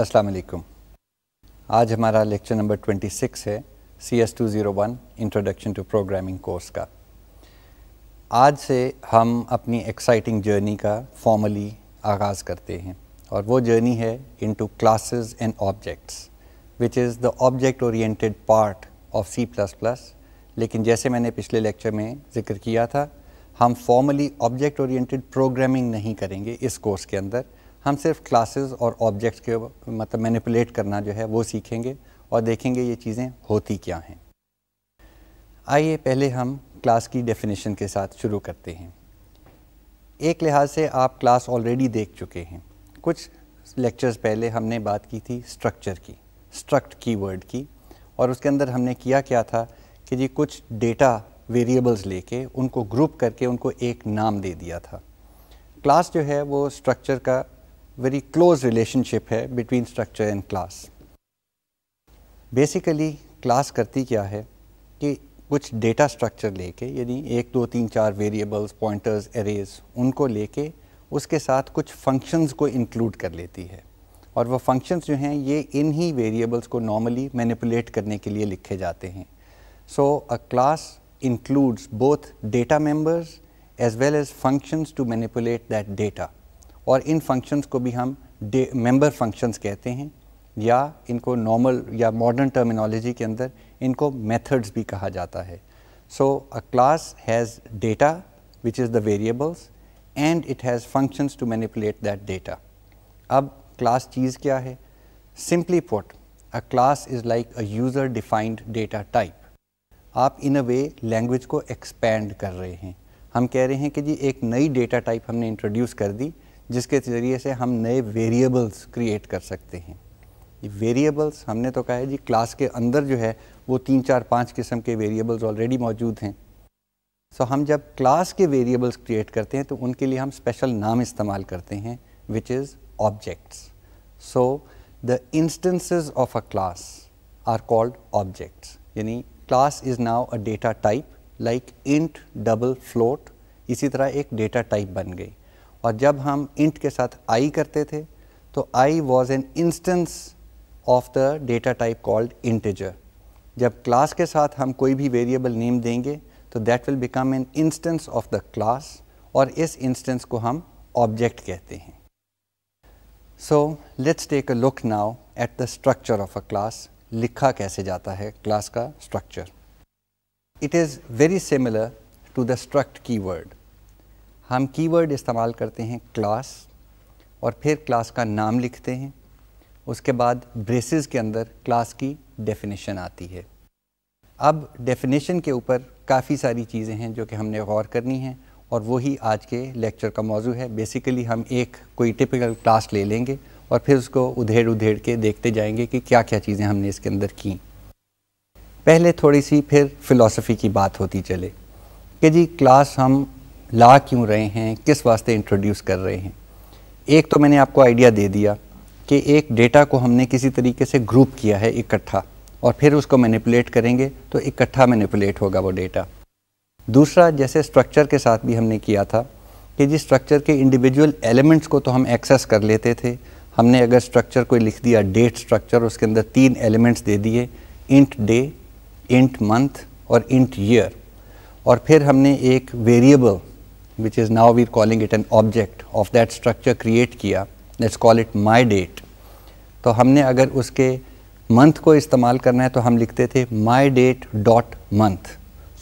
अस्सलाम वालेकुम आज हमारा लेक्चर नंबर 26 है C S two zero one introduction to programming course का आज से हम अपनी एक्साइटिंग जर्नी का फॉर्मली आगाज़ करते हैं और वो जर्नी है into classes and objects which is the object oriented part of C plus plus लेकिन जैसे मैंने पिछले लेक्चर में जिक्र किया था हम फॉर्मली ऑब्जेक्ट ओरिएंटेड प्रोग्रामिंग नहीं करेंगे इस कोर्स के अंदर हम सिर्फ क्लासेस और ऑब्जेक्ट्स के मतलब मैनिपुलेट करना जो है वो सीखेंगे और देखेंगे ये चीज़ें होती क्या हैं आइए पहले हम क्लास की डेफिनेशन के साथ शुरू करते हैं एक लिहाज से आप क्लास ऑलरेडी देख चुके हैं कुछ लेक्चर्स पहले हमने बात की थी स्ट्रक्चर की स्ट्रक्ट कीवर्ड की और उसके अंदर हमने किया क्या था कि जी कुछ डेटा वेरिएबल्स लेके उनको ग्रुप करके उनको एक नाम दे दिया था क्लास जो है वो स्ट्रक्चर का very close relationship है between structure and class. Basically class करती क्या है कि कुछ डेटा स्ट्रक्चर लेके यानी एक दो तीन चार वेरिएबल्स पॉइंटर्स एरेज उनको लेके उसके साथ कुछ फंक्शंस को इंक्लूड कर लेती है और वह फंक्शंस जो हैं ये इन ही वेरिएबल्स को नॉर्मली मैनिपुलेट करने के लिए लिखे जाते हैं so a class includes both data members as well as functions to manipulate that data. और इन फंक्शंस को भी हम मेंबर फंक्शंस कहते हैं या इनको नॉर्मल या मॉडर्न टर्मिनोलॉजी के अंदर इनको मेथड्स भी कहा जाता है so a class has data which is the variables and it has functions to manipulate that data अब क्लास चीज़ क्या है simply put a class is like a user defined data type आप इन अ वे लैंग्वेज को expand कर रहे हैं हम कह रहे हैं कि जी एक नई डेटा टाइप हमने इंट्रोड्यूस कर दी जिसके ज़रिए से हम नए वेरिएबल्स क्रिएट कर सकते हैं ये वेरिएबल्स हमने तो कहा है जी क्लास के अंदर जो है वो तीन चार पाँच किस्म के वेरिएबल्स ऑलरेडी मौजूद हैं सो so, हम जब क्लास के वेरिएबल्स क्रिएट करते हैं तो उनके लिए हम स्पेशल नाम इस्तेमाल करते हैं which is objects so the instance of a class are called objects यानी class is now a data type like int double float इसी तरह एक डेटा टाइप बन गई और जब हम इंट के साथ आई करते थे तो I was an instance of the data type called integer जब क्लास के साथ हम कोई भी वेरिएबल नेम देंगे तो that will become an instance of the class और इस इंस्टेंस को हम ऑब्जेक्ट कहते हैं so let's take a look now at the structure of a class लिखा कैसे जाता है क्लास का structure it is very similar to the struct keyword हम कीवर्ड इस्तेमाल करते हैं क्लास और फिर क्लास का नाम लिखते हैं उसके बाद ब्रेसेस के अंदर क्लास की डेफिनेशन आती है अब डेफिनेशन के ऊपर काफ़ी सारी चीज़ें हैं जो कि हमने गौर करनी है और वही आज के लेक्चर का मौजू है बेसिकली हम एक कोई टिपिकल क्लास ले लेंगे और फिर उसको उधेड़ उधेड़ के देखते जाएंगे कि क्या क्या चीज़ें हमने इसके अंदर की पहले थोड़ी सी फिर फिलॉसफी की बात होती चले कि जी क्लास हम ला क्यों रहे हैं किस वास्ते इंट्रोड्यूस कर रहे हैं एक तो मैंने आपको आइडिया दे दिया कि एक डेटा को हमने किसी तरीके से ग्रुप किया है इकट्ठा और फिर उसको मैनिपुलेट करेंगे तो इकट्ठा मैनिपुलेट होगा वो डेटा दूसरा जैसे स्ट्रक्चर के साथ भी हमने किया था कि जिस स्ट्रक्चर के इंडिविजुअल एलिमेंट्स को तो हम एक्सेस कर लेते थे हमने अगर स्ट्रक्चर कोई लिख दिया डेट स्ट्रक्चर उसके अंदर तीन एलिमेंट्स दे दिए इंट डे इंट मंथ और इंट ईयर और फिर हमने एक variable which is now we are calling it an object of that structure create किया let's call it my date तो हमने अगर उसके मंथ को इस्तेमाल करना है तो हम लिखते थे my date dot month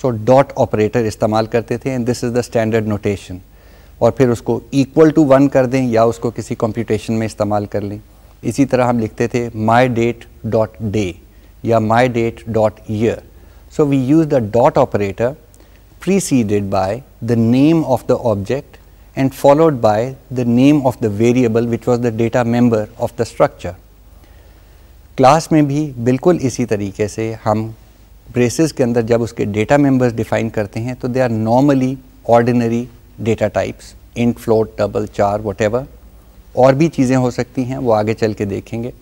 so dot operator इस्तेमाल करते थे and this is the standard notation और फिर उसको इक्वल टू वन कर दें या उसको किसी कंप्यूटेशन में इस्तेमाल कर लें इसी तरह हम लिखते थे माई डेट डॉट डे या my date dot year so we use the dot operator preceded by the name of the object and followed by the name of the variable which was the data member of the structure. Class में भी बिल्कुल इसी तरीके से हम braces के अंदर जब उसके डेटा मेंबर्स डिफाइन करते हैं तो they are normally ordinary data types int float double char what और भी चीज़ें हो सकती हैं वो आगे चल के देखेंगे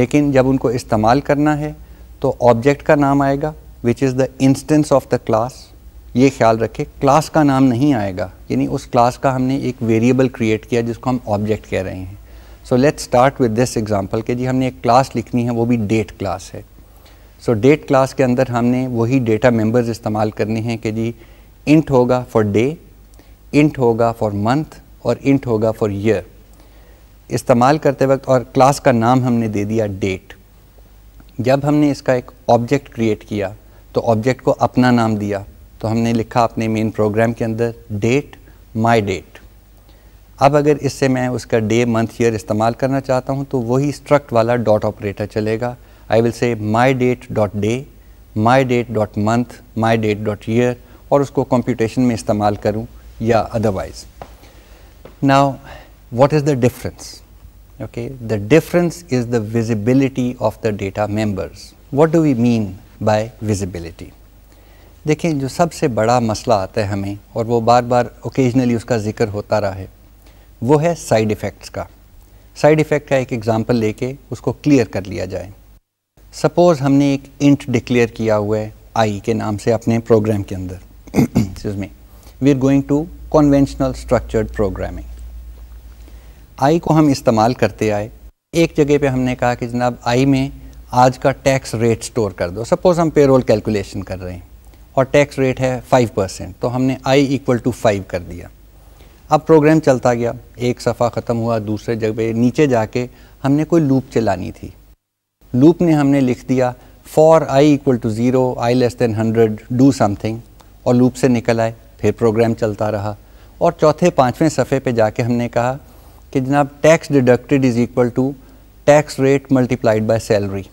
लेकिन जब उनको इस्तेमाल करना है तो ऑब्जेक्ट का नाम आएगा which is the instance of the class ये ख्याल रखें क्लास का नाम नहीं आएगा यानी उस क्लास का हमने एक वेरिएबल क्रिएट किया जिसको हम ऑब्जेक्ट कह रहे हैं so let's start with this example के जी हमने एक क्लास लिखनी है वो भी डेट क्लास है सो डेट क्लास के अंदर हमने वही डेटा मेंबर्स इस्तेमाल करने हैं कि जी इंट होगा फॉर डे इंट होगा फॉर मंथ और इंट होगा फॉर ईयर इस्तेमाल करते वक्त और क्लास का नाम हमने दे दिया डेट जब हमने इसका एक ऑब्जेक्ट क्रिएट किया तो ऑब्जेक्ट को अपना नाम दिया तो हमने लिखा अपने मेन प्रोग्राम के अंदर डेट माई डेट अब अगर इससे मैं उसका डे मंथ ईयर इस्तेमाल करना चाहता हूँ तो वही स्ट्रक्ट वाला डॉट ऑपरेटर चलेगा I will say my date dot day my date dot month my date dot year और उसको कंप्यूटेशन में इस्तेमाल करूँ या otherwise now what is the difference okay the difference is the visibility of the data members what do we mean by visibility देखें जो सबसे बड़ा मसला आता है हमें और वो बार बार ओकेजनली उसका जिक्र होता रहा है वो है साइड इफ़ेक्ट्स का साइड इफ़ेक्ट का एक एग्ज़ाम्पल लेके उसको क्लियर कर लिया जाए सपोज़ हमने एक इंट डिक्लेयर किया हुआ है आई के नाम से अपने प्रोग्राम के अंदर इसमें we are going to conventional structured programming I को हम इस्तेमाल करते आए एक जगह पे हमने कहा कि जनाब आई में आज का टैक्स रेट स्टोर कर दो सपोज़ हम पेरोल कैलकुलेशन कर रहे हैं और टैक्स रेट है फाइव परसेंट तो हमने आई इक्वल टू फाइव कर दिया अब प्रोग्राम चलता गया एक सफ़ा ख़त्म हुआ दूसरे जगह नीचे जाके हमने कोई लूप चलानी थी लूप ने हमने लिख दिया for I equal to zero I less than hundred do something और लूप से निकल आए फिर प्रोग्राम चलता रहा और चौथे पाँचवें सफ़े पर जाके हमने कहा कि जनाब tax deducted is equal to tax rate multiplied by salary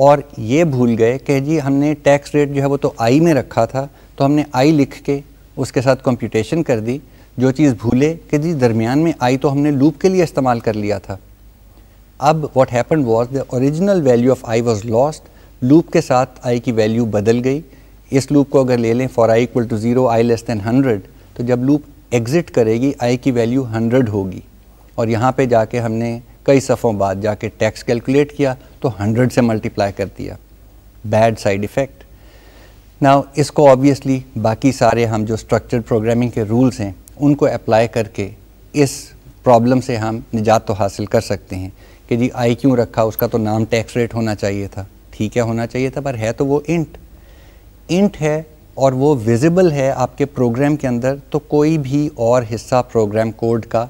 और ये भूल गए कि जी हमने टैक्स रेट जो है वो तो आई में रखा था तो हमने आई लिख के उसके साथ कंप्यूटेशन कर दी जो चीज़ भूले कि जी दरमियान में आई तो हमने लूप के लिए इस्तेमाल कर लिया था अब what happen was the original value of I was lost loop के साथ आई की वैल्यू बदल गई इस लूप को अगर ले लें for I equal to zero I less than hundred तो जब लूप एग्ज़िट करेगी आई की वैल्यू हंड्रेड होगी और यहाँ पर जाके हमने कई सफ़ों बाद जाके टैक्स कैलकुलेट किया तो हंड्रेड से मल्टीप्लाई कर दिया बैड साइड इफ़ेक्ट नाउ इसको ऑब्वियसली बाकी सारे हम जो स्ट्रक्चर्ड प्रोग्रामिंग के रूल्स हैं उनको अप्लाई करके इस प्रॉब्लम से हम निजात तो हासिल कर सकते हैं कि जी आई क्यों रखा उसका तो नाम टैक्स रेट होना चाहिए था ठीक है होना चाहिए था पर है तो वो इंट इंट है और वो विजिबल है आपके प्रोग्राम के अंदर तो कोई भी और हिस्सा प्रोग्राम कोड का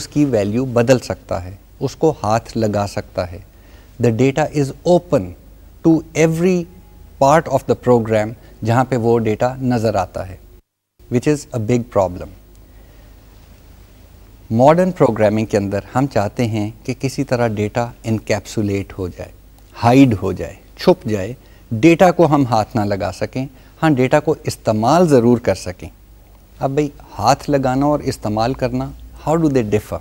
उसकी वैल्यू बदल सकता है उसको हाथ लगा सकता है the data is open to every part of the program जहाँ पे वो डेटा नज़र आता है which is a big problem modern programming के अंदर हम चाहते हैं कि किसी तरह डेटा इनकेप्सुलेट हो जाए हाइड हो जाए छुप जाए डेटा को हम हाथ ना लगा सकें हाँ डेटा को इस्तेमाल ज़रूर कर सकें अब भाई हाथ लगाना और इस्तेमाल करना how do they differ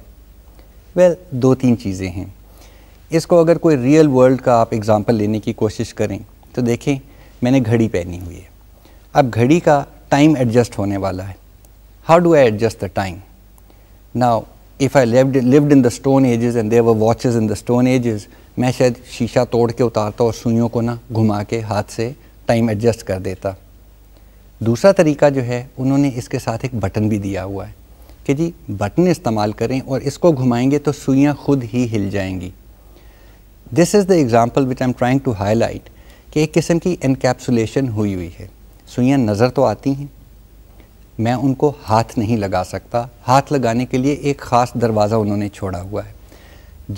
well well, दो तीन चीज़ें हैं इसको अगर कोई रियल वर्ल्ड का आप एग्ज़ाम्पल लेने की कोशिश करें तो देखें मैंने घड़ी पहनी हुई है अब घड़ी का टाइम एडजस्ट होने वाला है how do I adjust the time now if I lived lived in the stone ages and their watches in the stone ages मैं शायद शीशा तोड़ के उतारता और सुइयों को ना घुमा के हाथ से टाइम एडजस्ट कर देता दूसरा तरीका जो है उन्होंने इसके साथ एक बटन भी दिया हुआ है कि जी बटन इस्तेमाल करें और इसको घुमाएंगे तो सुइयाँ खुद ही हिल जाएंगी this is the example which I am trying to highlight कि एक किस्म की इनकेप्सुलेशन हुई हुई है सुइयाँ नज़र तो आती हैं मैं उनको हाथ नहीं लगा सकता हाथ लगाने के लिए एक ख़ास दरवाज़ा उन्होंने छोड़ा हुआ है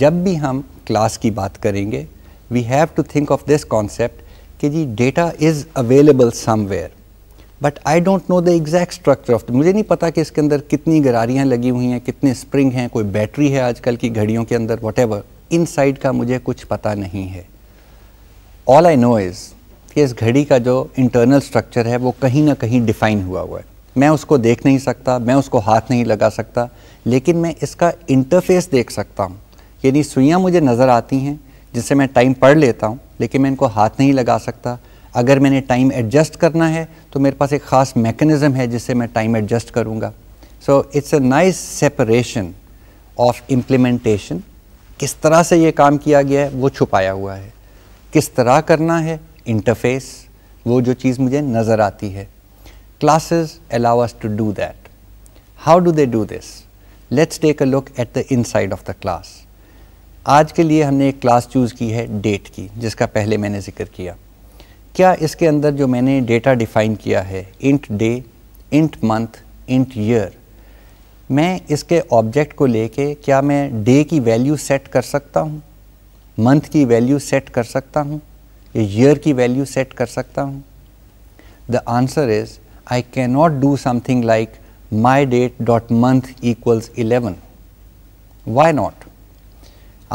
जब भी हम क्लास की बात करेंगे we have to think of this concept कि जी data is available somewhere but I don't know the exact structure of मुझे नहीं पता कि इसके अंदर कितनी गरारियाँ लगी हुई हैं कितने स्प्रिंग हैं कोई बैटरी है आजकल की घड़ियों के अंदर वट एवर इन साइड का मुझे कुछ पता नहीं है ऑल आई नो इज़ कि इस घड़ी का जो इंटरनल स्ट्रक्चर है वो कहीं ना कहीं डिफ़ाइन हुआ हुआ है मैं उसको देख नहीं सकता मैं उसको हाथ नहीं लगा सकता लेकिन मैं इसका इंटरफेस देख सकता हूँ यानी सुइयाँ मुझे नज़र आती हैं जिससे मैं टाइम पढ़ लेता हूँ लेकिन मैं इनको हाथ नहीं लगा सकता अगर मैंने टाइम एडजस्ट करना है तो मेरे पास एक ख़ास मेकनिज़म है जिससे मैं टाइम एडजस्ट करूँगा so it's a nice separation of implementation किस तरह से ये काम किया गया है वो छुपाया हुआ है किस तरह करना है इंटरफेस वो जो चीज़ मुझे नज़र आती है classes allow us to do that how do they do this let's take a look at the inside of the class आज के लिए हमने एक क्लास चूज़ की है डेट की जिसका पहले मैंने जिक्र किया क्या इसके अंदर जो मैंने डेटा डिफाइन किया है int day int month int year मैं इसके ऑब्जेक्ट को लेके क्या मैं डे की वैल्यू सेट कर सकता हूँ मंथ की वैल्यू सेट कर सकता हूँ या ईयर की वैल्यू सेट कर सकता हूँ the answer is I can not do something like my date dot month equals eleven why not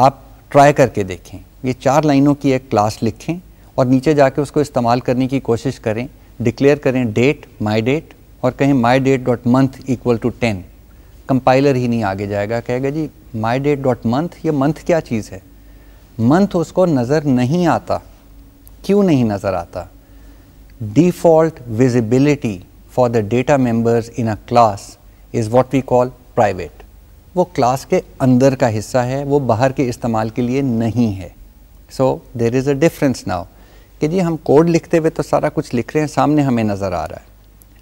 आप ट्राई करके देखें ये चार लाइनों की एक क्लास लिखें और नीचे जाके उसको इस्तेमाल करने की कोशिश करें डिक्लेयर करें डेट माई डेट और कहें my date dot month equal to ten compiler ही नहीं आगे जाएगा कहेगा जी माई डेट डॉट मंथ ये मंथ क्या चीज़ है मंथ उसको नज़र नहीं आता क्यों नहीं नज़र आता default visibility for the data members in a class is what we call private वो क्लास के अंदर का हिस्सा है वो बाहर के इस्तेमाल के लिए नहीं है so there is a difference now कि जी हम कोड लिखते हुए तो सारा कुछ लिख रहे हैं सामने हमें नज़र आ रहा है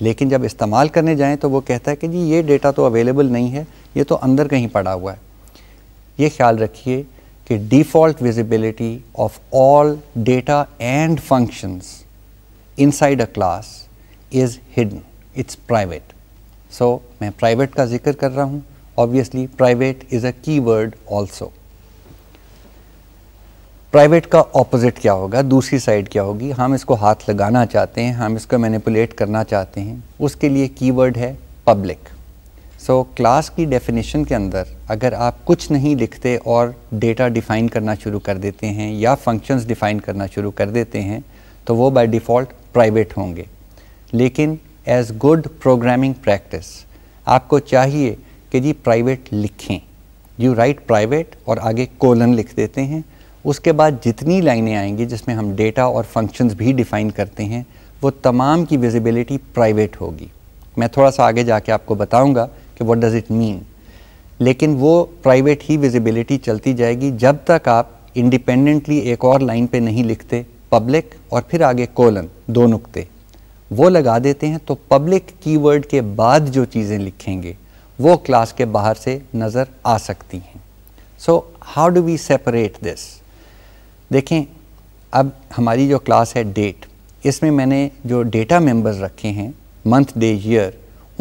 लेकिन जब इस्तेमाल करने जाएँ तो वो कहता है कि जी ये डेटा तो अवेलेबल नहीं है ये तो अंदर कहीं पड़ा हुआ है ये ख्याल रखिए कि default visibility of all data and functions inside a class is hidden it's private so मैं प्राइवेट का जिक्र कर रहा हूँ obviously private is a keyword also private का ऑपोजिट क्या होगा दूसरी साइड क्या होगी हम इसको हाथ लगाना चाहते हैं हम इसको मैनिपुलेट करना चाहते हैं उसके लिए कीवर्ड है पब्लिक सो क्लास की डेफिनेशन के अंदर अगर आप कुछ नहीं लिखते और डेटा डिफ़ाइन करना शुरू कर देते हैं या फंक्शंस डिफ़ाइन करना शुरू कर देते हैं तो वो बाय डिफ़ॉल्ट प्राइवेट होंगे लेकिन एज गुड प्रोग्रामिंग प्रैक्टिस आपको चाहिए कि जी प्राइवेट लिखें यू राइट प्राइवेट और आगे कोलन लिख देते हैं उसके बाद जितनी लाइनें आएंगी जिसमें हम डेटा और फंक्शंस भी डिफ़ाइन करते हैं वो तमाम की विजिबिलिटी प्राइवेट होगी मैं थोड़ा सा आगे जाके आपको बताऊंगा कि व्हाट डज़ इट मीन लेकिन वो प्राइवेट ही विजिबिलिटी चलती जाएगी जब तक आप इंडिपेंडेंटली एक और लाइन पे नहीं लिखते पब्लिक और फिर आगे कोलन दो नुकते वो लगा देते हैं तो पब्लिक कीवर्ड के बाद जो चीज़ें लिखेंगे वो क्लास के बाहर से नज़र आ सकती हैं so how do we separate this देखें अब हमारी जो क्लास है डेट इसमें मैंने जो डेटा मेंबर्स रखे हैं मंथ डे ईयर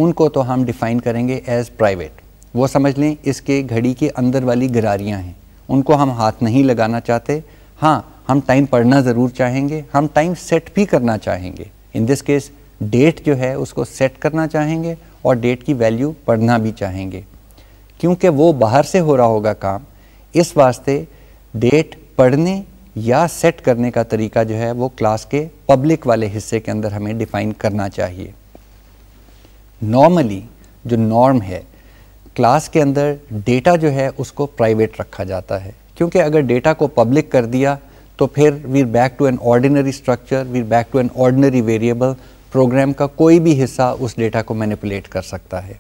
उनको तो हम डिफ़ाइन करेंगे एज़ प्राइवेट वो समझ लें इसके घड़ी के अंदर वाली गरारियाँ हैं उनको हम हाथ नहीं लगाना चाहते हाँ हम टाइम पढ़ना ज़रूर चाहेंगे हम टाइम सेट भी करना चाहेंगे इन दिस केस डेट जो है उसको सेट करना चाहेंगे और डेट की वैल्यू पढ़ना भी चाहेंगे क्योंकि वो बाहर से हो रहा होगा काम इस वास्ते डेट पढ़ने या सेट करने का तरीका जो है वो क्लास के पब्लिक वाले हिस्से के अंदर हमें डिफाइन करना चाहिए नॉर्मली जो नॉर्म है क्लास के अंदर डेटा जो है उसको प्राइवेट रखा जाता है क्योंकि अगर डेटा को पब्लिक कर दिया तो फिर we're back to an ordinary structure we're back to an ordinary variable program का कोई भी हिस्सा उस डेटा को मैनिपुलेट कर सकता है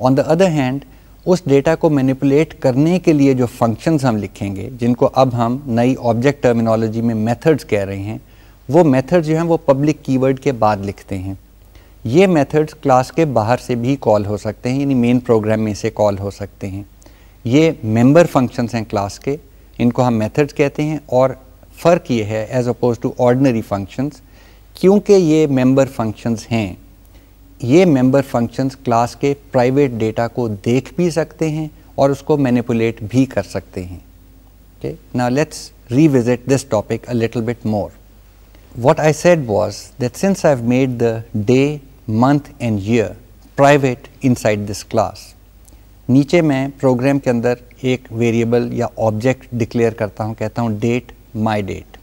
ऑन द अदर हैंड उस डेटा को मैनिपुलेट करने के लिए जो फंक्शंस हम लिखेंगे जिनको अब हम नई ऑब्जेक्ट टर्मिनोलॉजी में मेथड्स कह रहे हैं वो मेथड्स जो हैं वो पब्लिक कीवर्ड के बाद लिखते हैं ये मेथड्स क्लास के बाहर से भी कॉल हो सकते हैं यानी मेन प्रोग्राम में से कॉल हो सकते हैं ये मेंबर फंक्शंस हैं क्लास के इनको हम मेथड्स कहते हैं और फ़र्क ये है as oppose to ordinary functions क्योंकि ये मेंबर फंक्शंस हैं ये मेंबर फंक्शंस क्लास के प्राइवेट डेटा को देख भी सकते हैं और उसको मैनिपुलेट भी कर सकते हैं now let's revisit this topic a little bit more what I said was that since I have made the day month and year private inside this class नीचे मैं प्रोग्राम के अंदर एक वेरिएबल या ऑब्जेक्ट डिक्लेयर करता हूँ कहता हूँ date my date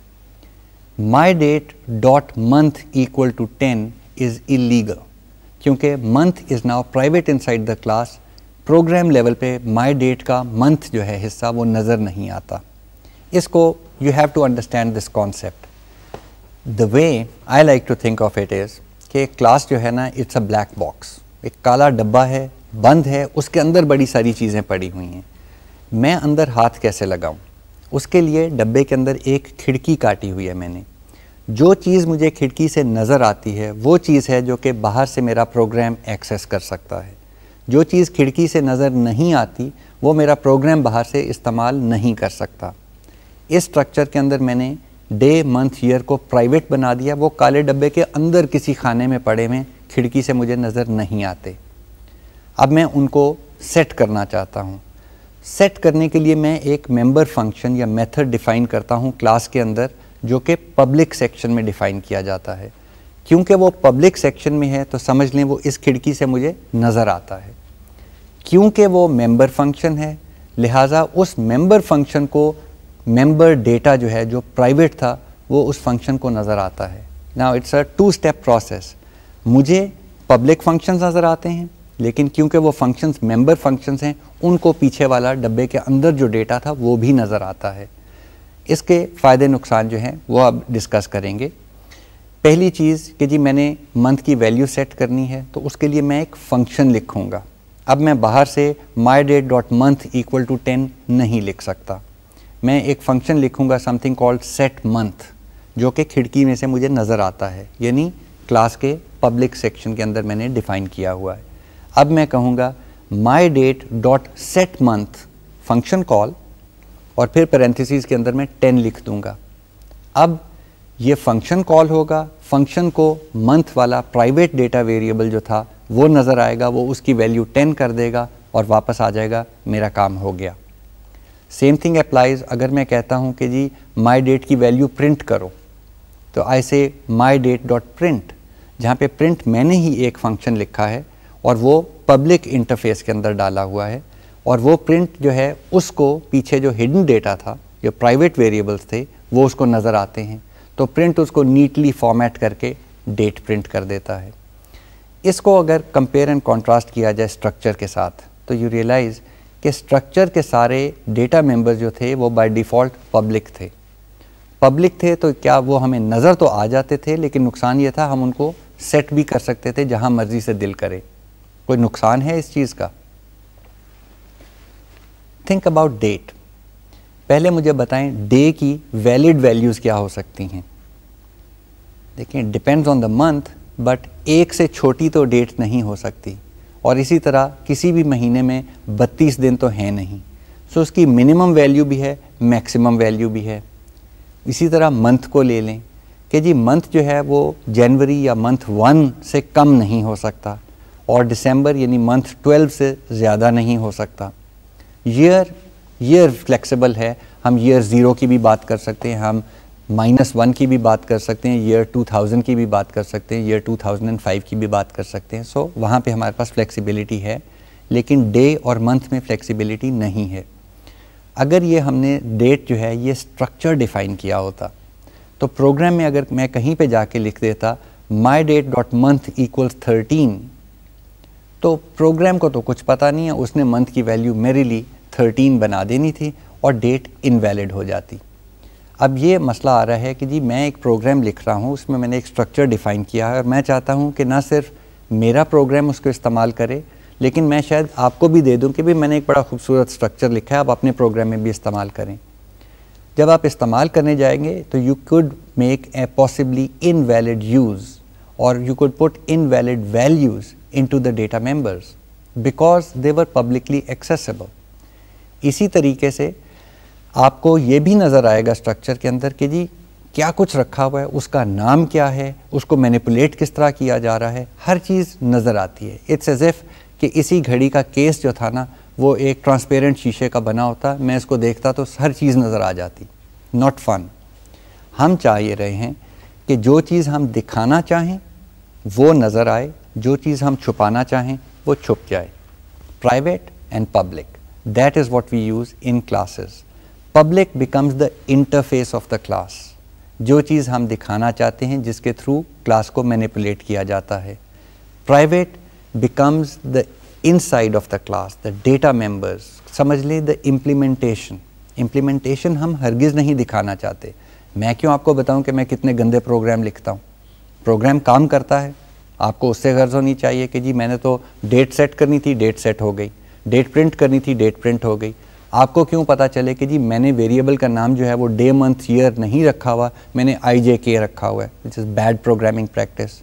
my date dot month equal to ten is illegal क्योंकि month is now private inside the class program level पे माय डेट का मंथ जो है हिस्सा वो नज़र नहीं आता इसको you have to understand this concept the way I like to think of it is कि क्लास जो है ना इट्स अ ब्लैक बॉक्स एक काला डब्बा है बंद है उसके अंदर बड़ी सारी चीज़ें पड़ी हुई हैं मैं अंदर हाथ कैसे लगाऊं उसके लिए डब्बे के अंदर एक खिड़की काटी हुई है मैंने जो चीज़ मुझे खिड़की से नज़र आती है वो चीज़ है जो कि बाहर से मेरा प्रोग्राम एक्सेस कर सकता है जो चीज़ खिड़की से नज़र नहीं आती वो मेरा प्रोग्राम बाहर से इस्तेमाल नहीं कर सकता इस स्ट्रक्चर के अंदर मैंने डे मंथ ईयर को प्राइवेट बना दिया वो काले डब्बे के अंदर किसी खाने में पड़े हुए खिड़की से मुझे नज़र नहीं आते अब मैं उनको सेट करना चाहता हूँ सेट करने के लिए मैं एक मेंबर फंक्शन या मेथड डिफ़ाइन करता हूँ क्लास के अंदर जो कि पब्लिक सेक्शन में डिफाइन किया जाता है क्योंकि वो पब्लिक सेक्शन में है तो समझ लें वो इस खिड़की से मुझे नज़र आता है क्योंकि वो मेंबर फंक्शन है लिहाजा उस मेंबर फंक्शन को मेंबर डेटा जो है जो प्राइवेट था वो उस फंक्शन को नज़र आता है ना it's a two step process मुझे पब्लिक फंक्शंस नज़र आते हैं लेकिन क्योंकि वो फंक्शंस मेंबर फंक्शंस हैं उनको पीछे वाला डब्बे के अंदर जो डेटा था वो भी नज़र आता है इसके फ़ायदे नुकसान जो हैं वो आप डिस्कस करेंगे पहली चीज़ कि जी मैंने मंथ की वैल्यू सेट करनी है तो उसके लिए मैं एक फंक्शन लिखूँगा अब मैं बाहर से my date dot month equal to ten नहीं लिख सकता मैं एक फंक्शन लिखूँगा समथिंग कॉल्ड सेट मंथ जो कि खिड़की में से मुझे नज़र आता है यानी क्लास के पब्लिक सेक्शन के अंदर मैंने डिफ़ाइन किया हुआ है अब मैं कहूँगा my date dot set month function call और फिर पेरेंथिस के अंदर मैं टेन लिख दूंगा अब ये फंक्शन कॉल होगा फंक्शन को मंथ वाला प्राइवेट डेटा वेरिएबल जो था वो नज़र आएगा वो उसकी वैल्यू टेन कर देगा और वापस आ जाएगा मेरा काम हो गया सेम थिंग अप्लाइज अगर मैं कहता हूँ कि जी माई डेट की वैल्यू प्रिंट करो तो आई से माई डेट डॉट प्रिंट जहाँ पे प्रिंट मैंने ही एक फंक्शन लिखा है और वो पब्लिक इंटरफेस के अंदर डाला हुआ है और वो प्रिंट जो है उसको पीछे जो हिडन डेटा था जो प्राइवेट वेरिएबल्स थे वो उसको नज़र आते हैं तो प्रिंट उसको नीटली फॉर्मेट करके डेट प्रिंट कर देता है इसको अगर कंपेयर एंड कॉन्ट्रास्ट किया जाए स्ट्रक्चर के साथ तो यू रियलाइज़ कि स्ट्रक्चर के सारे डेटा मेंबर्स जो थे वो बाय डिफ़ॉल्ट पब्लिक थे पब्लिक थे तो क्या वो हमें नज़र तो आ जाते थे लेकिन नुकसान ये था हम उनको सेट भी कर सकते थे जहाँ मर्ज़ी से दिल करे कोई नुकसान है इस चीज़ का थिंक अबाउट डेट पहले मुझे बताएं डे की वैलिड वैल्यूज़ क्या हो सकती हैं देखें depends on the month but एक से छोटी तो डेट नहीं हो सकती और इसी तरह किसी भी महीने में 32 दिन तो हैं नहीं सो उसकी मिनिमम वैल्यू भी है मैक्सिमम वैल्यू भी है इसी तरह मंथ को ले लें कि जी मंथ जो है वो जनवरी या मंथ वन से कम नहीं हो सकता और दिसंबर यानी मंथ ट्वेल्व से ज़्यादा नहीं हो सकता ईयर ईयर फ्लेक्सिबल है हम ईयर ज़ीरो की भी बात कर सकते हैं हम माइनस वन की भी बात कर सकते हैं ईयर टू थाउजेंड की भी बात कर सकते हैं year two thousand and five की भी बात कर सकते हैं सो so, वहाँ पे हमारे पास फ्लेक्सिबिलिटी है लेकिन डे और मंथ में फ्लेक्सिबिलिटी नहीं है अगर ये हमने डेट जो है ये स्ट्रक्चर डिफ़ाइन किया होता तो प्रोग्राम में अगर मैं कहीं पे जाके लिख देता my date dot month equals thirteen तो प्रोग्राम को तो कुछ पता नहीं है उसने मंथ की वैल्यू मेरे लिए थर्टीन बना देनी थी और डेट इनवैलिड हो जाती अब ये मसला आ रहा है कि जी मैं एक प्रोग्राम लिख रहा हूँ उसमें मैंने एक स्ट्रक्चर डिफ़ाइन किया है और मैं चाहता हूँ कि ना सिर्फ मेरा प्रोग्राम उसको इस्तेमाल करे लेकिन मैं शायद आपको भी दे दूँ कि भी मैंने एक बड़ा खूबसूरत स्ट्रक्चर लिखा है आप अपने प्रोग्राम में भी इस्तेमाल करें जब आप इस्तेमाल करने जाएंगे तो you could make a possibly invalid use और you could put invalid values into the data members because they were publicly accessible. इसी तरीके से आपको ये भी नज़र आएगा स्ट्रक्चर के अंदर कि जी क्या कुछ रखा हुआ है उसका नाम क्या है उसको मैनिपुलेट किस तरह किया जा रहा है हर चीज़ नज़र आती है इट्स एज इफ़ कि इसी घड़ी का केस जो था ना वो एक ट्रांसपेरेंट शीशे का बना होता मैं इसको देखता तो हर चीज़ नज़र आ जाती नॉट फन हम चाह ये रहे हैं कि जो चीज़ हम दिखाना चाहें वो नज़र आए जो चीज़ हम छुपाना चाहें वो छुप जाए private and public that is what we use in classes public becomes the interface of the class जो चीज़ हम दिखाना चाहते हैं जिसके थ्रू क्लास को मैनिपुलेट किया जाता है private becomes the inside of the class the data members समझ लें द इम्प्लीमेंटेशन इम्प्लीमेंटेशन हम हरगिज़ नहीं दिखाना चाहते मैं क्यों आपको बताऊं कि मैं कितने गंदे प्रोग्राम लिखता हूं प्रोग्राम काम करता है आपको उससे गर्ज होनी चाहिए कि जी मैंने तो डेट सेट करनी थी डेट सेट हो गई डेट प्रिंट करनी थी डेट प्रिंट हो गई आपको क्यों पता चले कि जी मैंने वेरिएबल का नाम जो है वो डे मंथ ईयर नहीं रखा हुआ मैंने आई जे के रखा हुआ है which is bad programming practice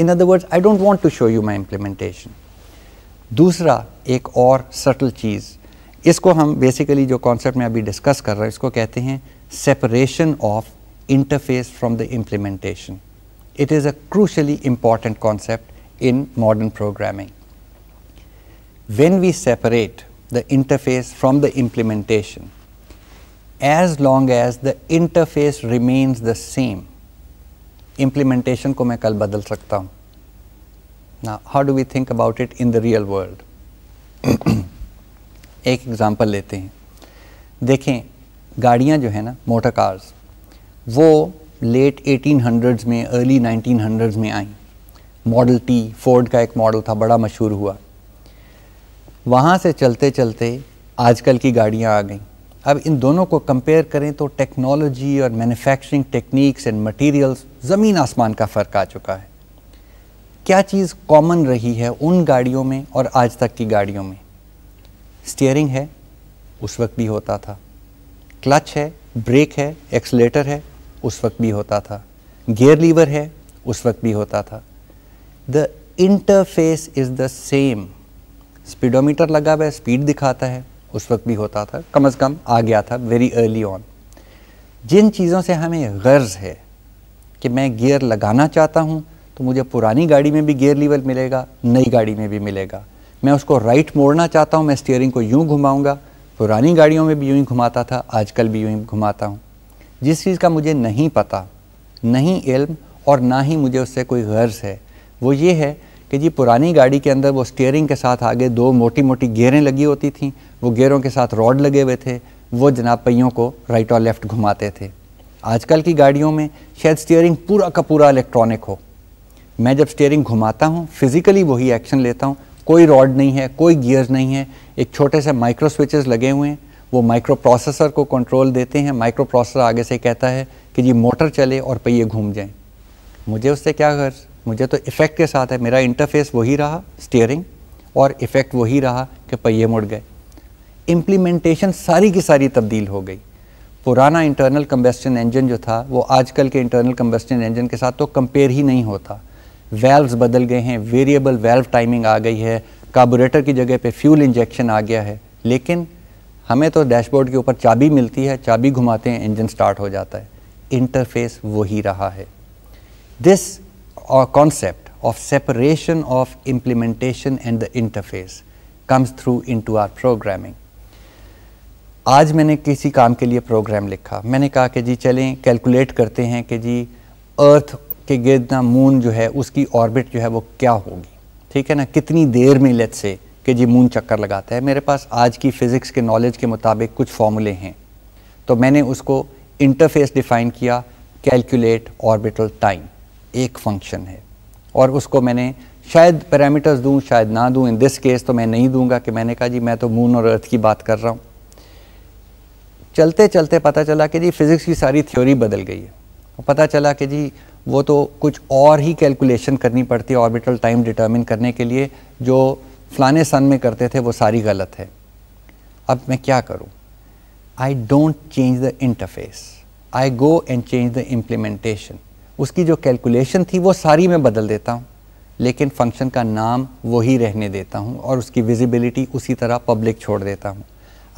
in other words I don't want to show you my implementation दूसरा एक और सटल चीज़ इसको हम बेसिकली जो कॉन्सेप्ट में अभी डिस्कस कर रहे हैं इसको कहते हैं separation of interface from the implementation It is a crucially important concept in modern programming. When we separate the interface from the implementation, as long as the interface remains the same, implementation को मैं कल बदल सकता हूँ Now, how do we think about it in the real world? एक example लेते हैं देखें गाड़ियाँ जो है ना मोटर कार्स वो लेट 1800s में अर्ली 1900s में आई मॉडल टी फोर्ड का एक मॉडल था बड़ा मशहूर हुआ वहाँ से चलते चलते आजकल की गाड़ियाँ आ गईं अब इन दोनों को कंपेयर करें तो टेक्नोलॉजी और मैन्युफैक्चरिंग टेक्निक्स एंड मटेरियल्स ज़मीन आसमान का फ़र्क आ चुका है क्या चीज़ कॉमन रही है उन गाड़ियों में और आज तक की गाड़ियों में स्टीयरिंग है उस वक्त भी होता था क्लच है ब्रेक है एक्सलेटर है उस वक्त भी होता था गियर लीवर है उस वक्त भी होता था the interface is the same speedometer लगा हुआ है स्पीड दिखाता है उस वक्त भी होता था कम अज़ कम आ गया था वेरी अर्ली ऑन जिन चीज़ों से हमें गर्ज है कि मैं गियर लगाना चाहता हूँ तो मुझे पुरानी गाड़ी में भी गियर लीवर मिलेगा नई गाड़ी में भी मिलेगा मैं उसको राइट मोड़ना चाहता हूँ मैं स्टीयरिंग को यूँ घुमाऊँगा पुरानी गाड़ियों में भी यूँ ही घुमाता था आजकल भी यूं ही घुमाता हूँ जिस चीज़ का मुझे नहीं पता नहीं इल्म और ना ही मुझे उससे कोई गर्ज है वो ये है कि जी पुरानी गाड़ी के अंदर वो स्टेयरिंग के साथ आगे दो मोटी मोटी गेरें लगी होती थी वो गेरों के साथ रॉड लगे हुए थे वो जनाब पहियों को राइट और लेफ़्ट घुमाते थे आजकल की गाड़ियों में शायद स्टेयरिंग पूरा का पूरा इलेक्ट्रॉनिक हो मैं जब स्टेयरिंग घुमाता हूँ फिज़िकली वही एक्शन लेता हूँ कोई रॉड नहीं है कोई गियर्स नहीं है एक छोटे से माइक्रो स्विचेस लगे हुए हैं वो माइक्रो प्रोसेसर को कंट्रोल देते हैं माइक्रो प्रोसेसर आगे से कहता है कि ये मोटर चले और पहिए घूम जाएं मुझे उससे क्या कर मुझे तो इफ़ेक्ट के साथ है मेरा इंटरफेस वही रहा स्टीयरिंग और इफ़ेक्ट वही रहा कि पहिए मुड़ गए इम्प्लीमेंटेशन सारी की सारी तब्दील हो गई पुराना इंटरनल कम्बेस्टन इंजन जो था वो आजकल के इंटरनल कम्बेस्टन इंजन के साथ तो कंपेयर ही नहीं होता वेल्व्स बदल गए हैं वेरिएबल वेल्व टाइमिंग आ गई है कार्बोरेटर की जगह पे फ्यूल इंजेक्शन आ गया है लेकिन हमें तो डैशबोर्ड के ऊपर चाबी मिलती है चाबी घुमाते हैं इंजन स्टार्ट हो जाता है इंटरफेस वही रहा है this concept of separation of implementation and the interface comes through into our programming आज मैंने किसी काम के लिए प्रोग्राम लिखा मैंने कहा कि जी चलें कैलकुलेट करते हैं कि जी अर्थ के गिरदना मून जो है उसकी ऑर्बिट जो है वो क्या होगी ठीक है ना कितनी देर में लेट से कि जी मून चक्कर लगाता है मेरे पास आज की फ़िज़िक्स के नॉलेज के मुताबिक कुछ फॉर्मूले हैं तो मैंने उसको इंटरफेस डिफ़ाइन किया कैलकुलेट ऑर्बिटल टाइम एक फंक्शन है और उसको मैंने शायद पैरामीटर्स दूँ शायद ना दूँ इन दिस केस तो मैं नहीं दूंगा कि मैंने कहा जी मैं तो मून और अर्थ की बात कर रहा हूँ चलते चलते पता चला कि जी फ़िज़िक्स की सारी थ्योरी बदल गई है पता चला कि जी वो तो कुछ और ही कैलकुलेशन करनी पड़ती है ऑर्बिटल टाइम डिटर्मिन करने के लिए जो फ़लाने सन में करते थे वो सारी गलत है अब मैं क्या करूँ I don't change the interface I go and change the implementation उसकी जो कैलकुलेशन थी वो सारी मैं बदल देता हूँ लेकिन फंक्शन का नाम वही रहने देता हूँ और उसकी विजिबिलिटी उसी तरह पब्लिक छोड़ देता हूँ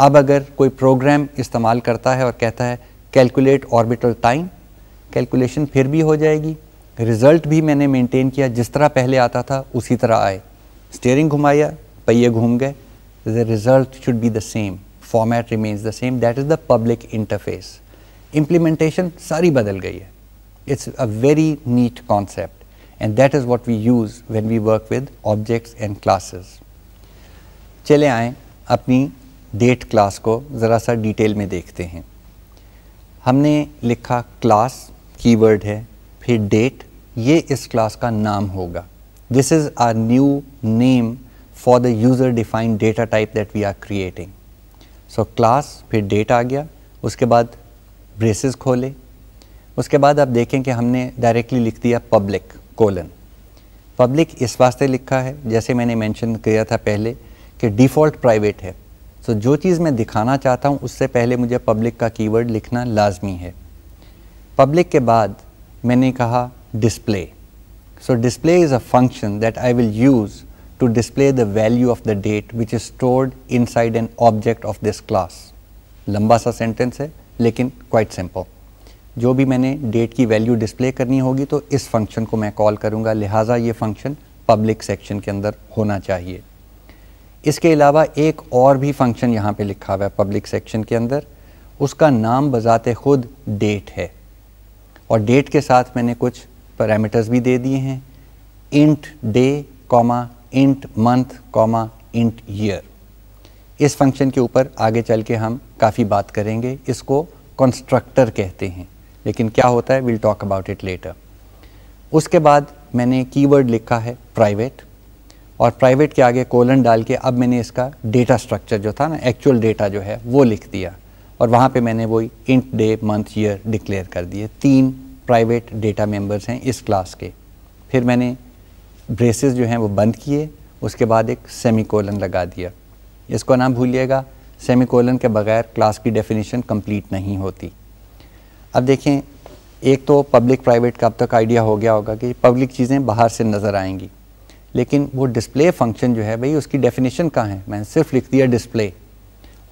अब अगर कोई प्रोग्राम इस्तेमाल करता है और कहता है कैलकुलेट ऑर्बिटल टाइम कैलकुलेशन फिर भी हो जाएगी रिज़ल्ट भी मैंने मेंटेन किया जिस तरह पहले आता था उसी तरह आए स्टेयरिंग घुमाया पहिए घूम गए the result should be the same format remains the same that is the public interface implementation सारी बदल गई है it's a very neat concept and that is what we use when we work with objects and classes चले आए अपनी date class को ज़रा सा डिटेल में देखते हैं हमने लिखा क्लास कीवर्ड है फिर डेट ये इस क्लास का नाम होगा This is our new name for the user defined data type that we are creating. So class फिर डेटा आ गया उसके बाद ब्रेसेस खोले उसके बाद आप देखें कि हमने डायरेक्टली लिख दिया पब्लिक कोलन पब्लिक इस वास्ते लिखा है जैसे मैंने मेंशन किया था पहले कि डिफ़ॉल्ट प्राइवेट है सो so, जो चीज़ मैं दिखाना चाहता हूँ उससे पहले मुझे पब्लिक का कीवर्ड लिखना लाजमी है पब्लिक के बाद मैंने कहा display So display is a function that I will use to display the value of the date which is stored inside an object of this class. लंबा सा सेंटेंस है लेकिन क्वाइट सिंपल जो भी मैंने डेट की वैल्यू डिस्प्ले करनी होगी तो इस फंक्शन को मैं कॉल करूंगा लिहाजा ये फंक्शन पब्लिक सेक्शन के अंदर होना चाहिए इसके अलावा एक और भी फंक्शन यहाँ पे लिखा हुआ है पब्लिक सेक्शन के अंदर उसका नाम बजाते खुद डेट है और डेट के साथ मैंने कुछ पैरामीटर्स भी दे दिए हैं int day comma int month comma int year इस फंक्शन के ऊपर आगे चल के हम काफ़ी बात करेंगे इसको कंस्ट्रक्टर कहते हैं लेकिन क्या होता है will talk about it later उसके बाद मैंने कीवर्ड लिखा है प्राइवेट और प्राइवेट के आगे कोलन डाल के अब मैंने इसका डेटा स्ट्रक्चर जो था ना एक्चुअल डेटा जो है वो लिख दिया और वहाँ पे मैंने वही int day month year declare कर दिए तीन प्राइवेट डेटा मेंबर्स हैं इस क्लास के फिर मैंने ब्रेसेस जो हैं वो बंद किए उसके बाद एक सेमी कोलन लगा दिया इसको ना भूलिएगा सेमी कोलन के बगैर क्लास की डेफिनेशन कंप्लीट नहीं होती अब देखें एक तो पब्लिक प्राइवेट का अब तक आइडिया हो गया होगा कि पब्लिक चीज़ें बाहर से नज़र आएंगी लेकिन वो डिस्प्ले फंक्शन जो है भाई उसकी डेफिनेशन कहाँ है मैंने सिर्फ लिख दिया डिस्प्ले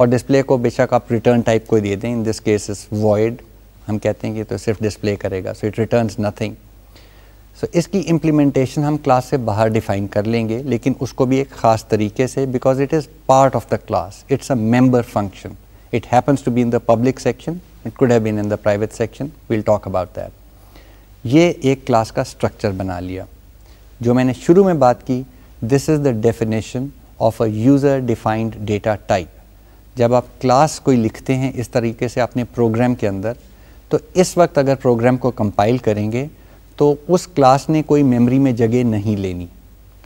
और डिस्प्ले को बेशक आप रिटर्न टाइप को दे दें in this case is void हम कहते हैं कि तो सिर्फ डिस्प्ले करेगा so it returns nothing so इसकी इम्प्लीमेंटेशन हम क्लास से बाहर डिफाइन कर लेंगे लेकिन उसको भी एक ख़ास तरीके से because it is part of the class it's a member function it happens to be in the public section it could have private section the talk about that ये एक क्लास का स्ट्रक्चर बना लिया जो मैंने शुरू में बात की this is the definition of a user defined data type जब आप क्लास कोई लिखते हैं इस तरीके से अपने प्रोग्राम के अंदर तो इस वक्त अगर प्रोग्राम को कंपाइल करेंगे तो उस क्लास ने कोई मेमोरी में जगह नहीं लेनी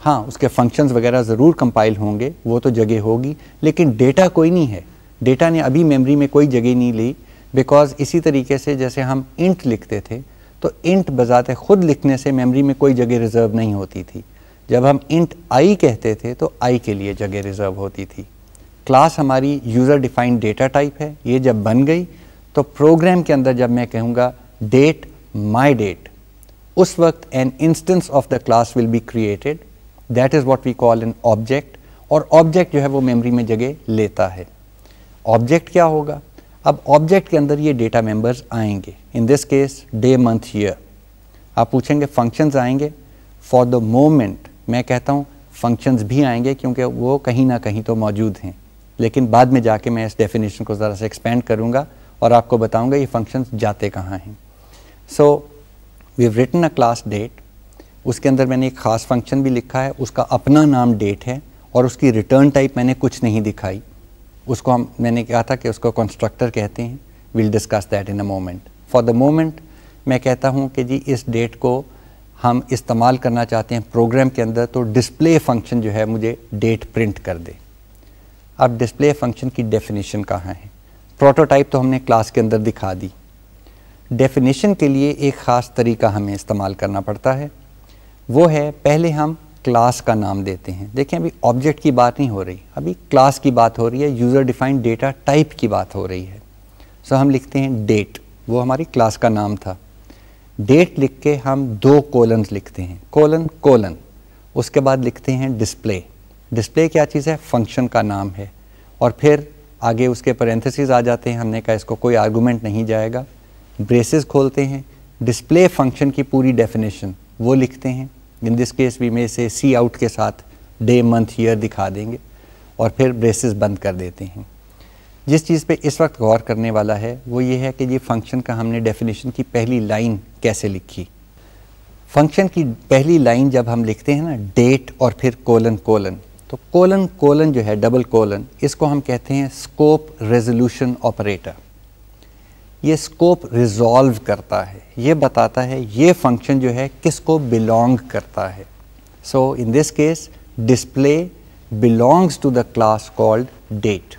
हाँ उसके फंक्शंस वगैरह ज़रूर कंपाइल होंगे वो तो जगह होगी लेकिन डेटा कोई नहीं है डेटा ने अभी मेमोरी में कोई जगह नहीं ली बिकॉज इसी तरीके से जैसे हम इंट लिखते थे तो इंट बजाते खुद लिखने से मेमोरी में कोई जगह रिज़र्व नहीं होती थी जब हम इंट आई कहते थे तो आई के लिए जगह रिज़र्व होती थी क्लास हमारी यूज़र डिफाइंड डेटा टाइप है ये जब बन गई तो प्रोग्राम के अंदर जब मैं कहूँगा डेट माई डेट उस वक्त an instance of the class will be created that is what we call an object और ऑब्जेक्ट जो है वो मेमरी में जगह लेता है ऑब्जेक्ट क्या होगा अब ऑब्जेक्ट के अंदर ये डेटा मेंबर्स आएंगे in this case day month year आप पूछेंगे फंक्शंस आएंगे फॉर द मोमेंट मैं कहता हूँ फंक्शंस भी आएंगे क्योंकि वो कहीं ना कहीं तो मौजूद हैं लेकिन बाद में जाके मैं इस डेफिनेशन को ज़रा से एक्सपेंड करूँगा और आपको बताऊंगा ये फंक्शंस जाते कहाँ हैं so we have written a class date उसके अंदर मैंने एक ख़ास फंक्शन भी लिखा है उसका अपना नाम डेट है और उसकी रिटर्न टाइप मैंने कुछ नहीं दिखाई उसको हम मैंने कहा था कि उसको कंस्ट्रक्टर कहते हैं will discuss that in a moment for the moment मैं कहता हूँ कि जी इस डेट को हम इस्तेमाल करना चाहते हैं प्रोग्राम के अंदर तो डिस्प्ले फंक्शन जो है मुझे डेट प्रिंट कर दे अब डिस्प्ले फंक्शन की डेफिनेशन कहाँ है प्रोटोटाइप तो हमने क्लास के अंदर दिखा दी डेफिनेशन के लिए एक ख़ास तरीका हमें इस्तेमाल करना पड़ता है वो है पहले हम क्लास का नाम देते हैं देखें अभी ऑब्जेक्ट की बात नहीं हो रही अभी क्लास की बात हो रही है यूज़र डिफाइंड डेटा टाइप की बात हो रही है सो हम लिखते हैं डेट वो हमारी क्लास का नाम था डेट लिख के हम दो कोलन लिखते हैं कोलन कोलन उसके बाद लिखते हैं डिस्प्ले डिस्प्ले क्या चीज़ है फंक्शन का नाम है और फिर आगे उसके पैरेंथेसिस आ जाते हैं हमने कहा इसको कोई आर्गूमेंट नहीं जाएगा ब्रेसेस खोलते हैं डिस्प्ले फंक्शन की पूरी डेफिनेशन वो लिखते हैं इन दिस केस भी में से सी आउट के साथ डे मंथ ईयर दिखा देंगे और फिर ब्रेसेस बंद कर देते हैं जिस चीज़ पे इस वक्त गौर करने वाला है वो ये है कि ये फंक्शन का हमने डेफिनेशन की पहली लाइन कैसे लिखी फंक्शन की पहली लाइन जब हम लिखते हैं ना डेट और फिर कोलन कोलन तो कोलन कोलन जो है डबल कोलन इसको हम कहते हैं स्कोप रेजोल्यूशन ऑपरेटर ये स्कोप रिजॉल्व करता है ये बताता है ये फंक्शन जो है किसको बिलोंग करता है so in this case display belongs to the class called date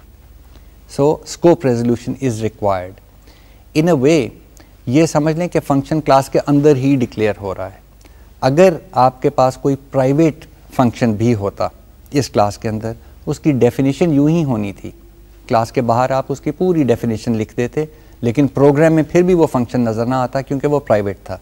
so scope resolution is required in a way ये समझ लें कि फंक्शन क्लास के अंदर ही डिक्लेयर हो रहा है अगर आपके पास कोई प्राइवेट फंक्शन भी होता इस क्लास के अंदर उसकी डेफिनेशन यूं ही होनी थी क्लास के बाहर आप उसकी पूरी डेफिनेशन लिख देते लेकिन प्रोग्राम में फिर भी वो फंक्शन नज़र ना आता क्योंकि वो प्राइवेट था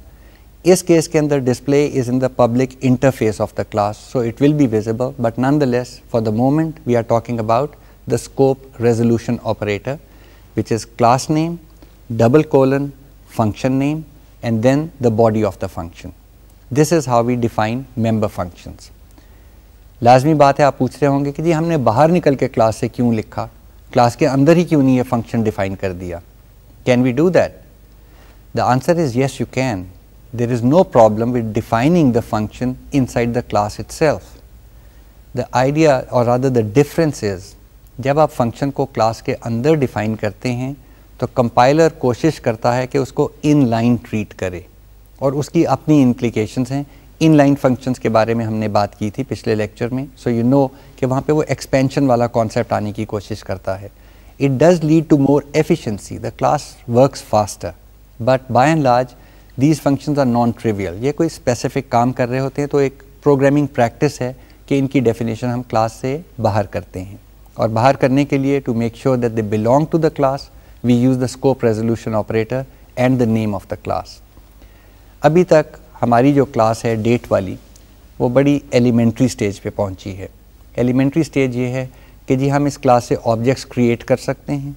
इस केस के अंदर display is in the public interface of the class so it will be visible but nonetheless for the moment we are talking about the scope resolution operator which is class name double colon function name and then the body of the function this is how we define member functions लाजमी बात है आप पूछ रहे होंगे कि जी हमने बाहर निकल के क्लास से क्यों लिखा क्लास के अंदर ही क्यों नहीं ये फंक्शन डिफाइन कर दिया can we do that the answer is yes you can no problem with defining the function inside the class itself the idea और अदर द डिफरेंस इज जब आप फंक्शन को class के अंदर define करते हैं तो compiler कोशिश करता है कि उसको इन लाइन ट्रीट करे और उसकी अपनी इंप्लीकेशन हैं इन लाइन फंक्शंस के बारे में हमने बात की थी पिछले लेक्चर में सो यू नो कि वहाँ पे वो एक्सपेंशन वाला कॉन्सेप्ट आने की कोशिश करता है it does lead to more efficiency the class works faster but by and large these functions are non trivial ये कोई स्पेसिफिक काम कर रहे होते हैं तो एक प्रोग्रामिंग प्रैक्टिस है कि इनकी डेफिनेशन हम क्लास से बाहर करते हैं और बाहर करने के लिए to make sure that they belong to the class we use the scope resolution operator and the name of the class अभी तक हमारी जो क्लास है डेट वाली वो बड़ी एलिमेंट्री स्टेज पे पहुंची है एलिमेंट्री स्टेज ये है कि जी हम इस क्लास से ऑब्जेक्ट्स क्रिएट कर सकते हैं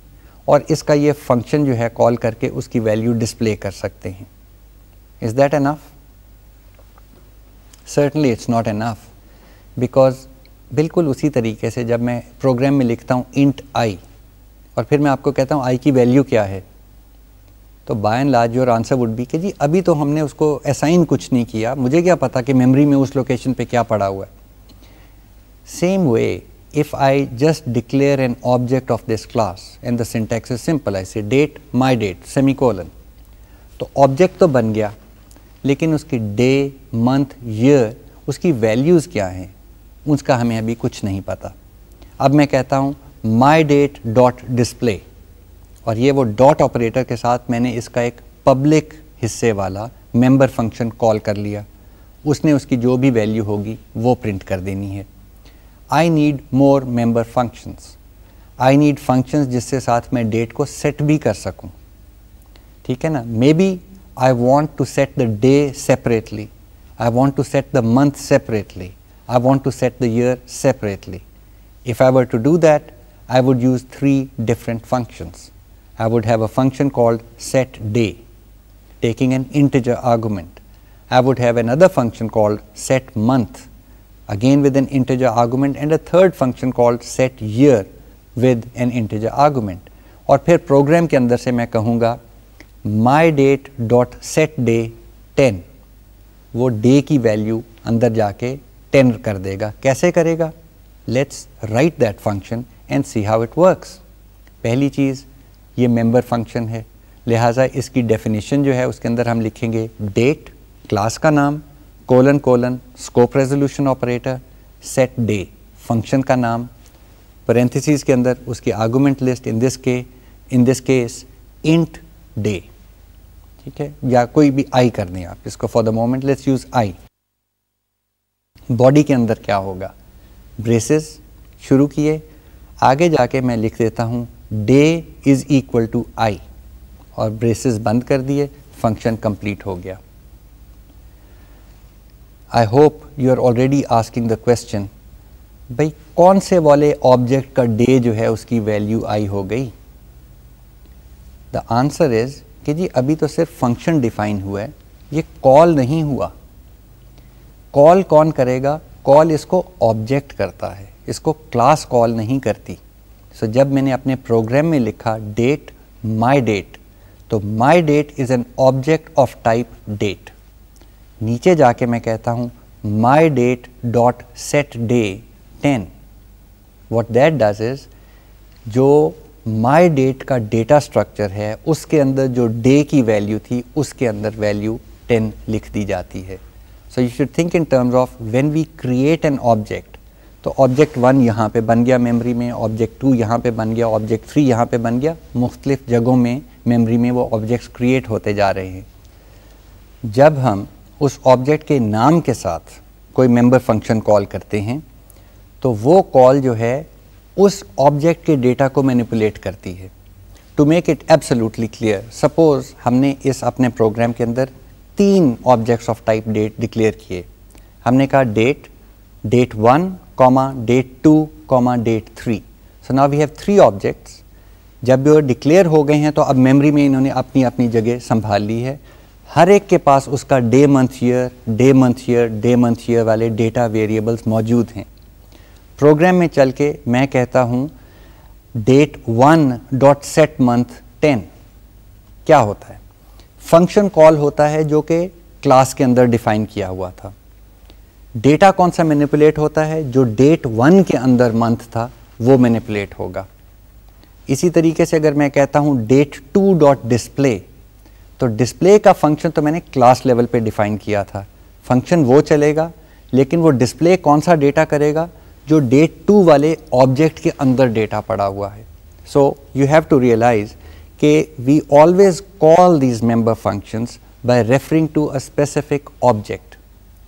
और इसका ये फंक्शन जो है कॉल करके उसकी वैल्यू डिस्प्ले कर सकते हैं is that enough certainly it's not enough because बिल्कुल उसी तरीके से जब मैं प्रोग्राम में लिखता हूँ इंट आई और फिर मैं आपको कहता हूँ आई की वैल्यू क्या है तो by and large your answer would be कि जी अभी तो हमने उसको असाइन कुछ नहीं किया मुझे क्या पता कि मेमोरी में उस लोकेशन पे क्या पड़ा हुआ है same way if I just declare an object of this class and the is simple I I date my date date semicolon तो ऑब्जेक्ट तो बन गया लेकिन उसकी डे मंथ ईयर उसकी वैल्यूज़ क्या हैं उसका हमें अभी कुछ नहीं पता अब मैं कहता हूँ माई डेट डॉट डिस्प्ले और ये वो डॉट ऑपरेटर के साथ मैंने इसका एक पब्लिक हिस्से वाला मेंबर फंक्शन कॉल कर लिया उसने उसकी जो भी वैल्यू होगी वो प्रिंट कर देनी है I need more member functions I need functions जिससे साथ मैं डेट को सेट भी कर सकूं ठीक है ना maybe I want to set the day separately I want to set the month separately I want to set the year separately if I were to do that I would use three different functions I would have a function called set day, taking an integer argument. I would have another function called set month, again with an integer argument, and a third function called set year with an integer argument. Or per program ke andar se main kahunga my date dot set day 10. Wo day ki value andar jaake 10 kar dega. Kaise karega? Let's write that function and see how it works. Pehli cheez, ये member function है लिहाजा इसकी definition जो है उसके अंदर हम लिखेंगे डेट क्लास का नाम colon colon scope resolution operator set day function का नाम पेरेंथिस के अंदर उसकी आर्गूमेंट लिस्ट इन दिस के in this case int day ठीक है या कोई भी आई कर दें आप इसको for the moment let's use I body के अंदर क्या होगा ब्रेसेस शुरू किए आगे जाके मैं लिख देता हूँ day is equal to I और ब्रेसेस बंद कर दिए फंक्शन कंप्लीट हो गया I hope you are already asking the question भाई कौन से वाले ऑब्जेक्ट का डे जो है उसकी वैल्यू आई हो गई द आंसर इज़ कि जी अभी तो सिर्फ फंक्शन डिफाइन हुआ है ये कॉल नहीं हुआ कॉल कौन करेगा कॉल इसको ऑब्जेक्ट करता है इसको क्लास कॉल नहीं करती सो so, जब मैंने अपने प्रोग्राम में लिखा डेट माई डेट तो my date is an object of type date नीचे जाके मैं कहता हूँ my date dot set day ten what that does is जो माई डेट का डेटा स्ट्रक्चर है उसके अंदर जो डे की वैल्यू थी उसके अंदर वैल्यू टेन लिख दी जाती है so you should think in terms of when we create an object तो ऑब्जेक्ट वन यहाँ पे बन गया मेमोरी में ऑब्जेक्ट टू यहाँ पे बन गया ऑब्जेक्ट थ्री यहाँ पे बन गया मुख्तलिफ जगहों में मेमोरी में वो ऑब्जेक्ट्स क्रिएट होते जा रहे हैं जब हम उस ऑब्जेक्ट के नाम के साथ कोई मेंबर फंक्शन कॉल करते हैं तो वो कॉल जो है उस ऑब्जेक्ट के डेटा को मैनिपुलेट करती है to make it absolutely clear suppose हमने इस अपने प्रोग्राम के अंदर तीन objects of type date declare किए हमने कहा date date one comma, date 2, comma, date 3. So now we have three objects. जब ये डिक्लेयर हो गए हैं तो अब मेमोरी में इन्होंने अपनी अपनी जगह संभाल ली है हर एक के पास उसका day month year day month year day month year वाले डेटा वेरिएबल्स मौजूद हैं प्रोग्राम में चल के मैं कहता हूँ date one dot set month ten क्या होता है फंक्शन कॉल होता है जो कि क्लास के अंदर डिफाइन किया हुआ था डेटा कौन सा मैनिपुलेट होता है जो डेट वन के अंदर मंथ था वो मैनिपुलेट होगा इसी तरीके से अगर मैं कहता हूँ डेट टू डॉट डिस्प्ले तो डिस्प्ले का फंक्शन तो मैंने क्लास लेवल पे डिफाइन किया था फंक्शन वो चलेगा लेकिन वो डिस्प्ले कौन सा डेटा करेगा जो डेट टू वाले ऑब्जेक्ट के अंदर डेटा पड़ा हुआ है so you have to realize के we always call these member functions by referring to a specific object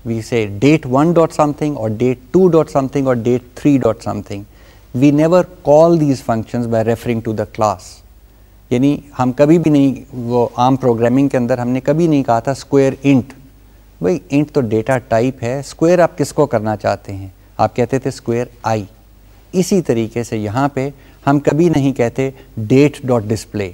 we say date 1 dot something or date 2 dot something or date 3 dot something. We never call these functions by referring to the class. यानी हम कभी भी नहीं वो आम programming के अंदर हमने कभी नहीं कहा था स्क्वायर इंट भाई इंट तो डेटा टाइप है स्क्वायर आप किसको करना चाहते हैं आप कहते थे स्क्वायर आई इसी तरीके से यहाँ पे हम कभी नहीं कहते डेट डॉट डिस्प्ले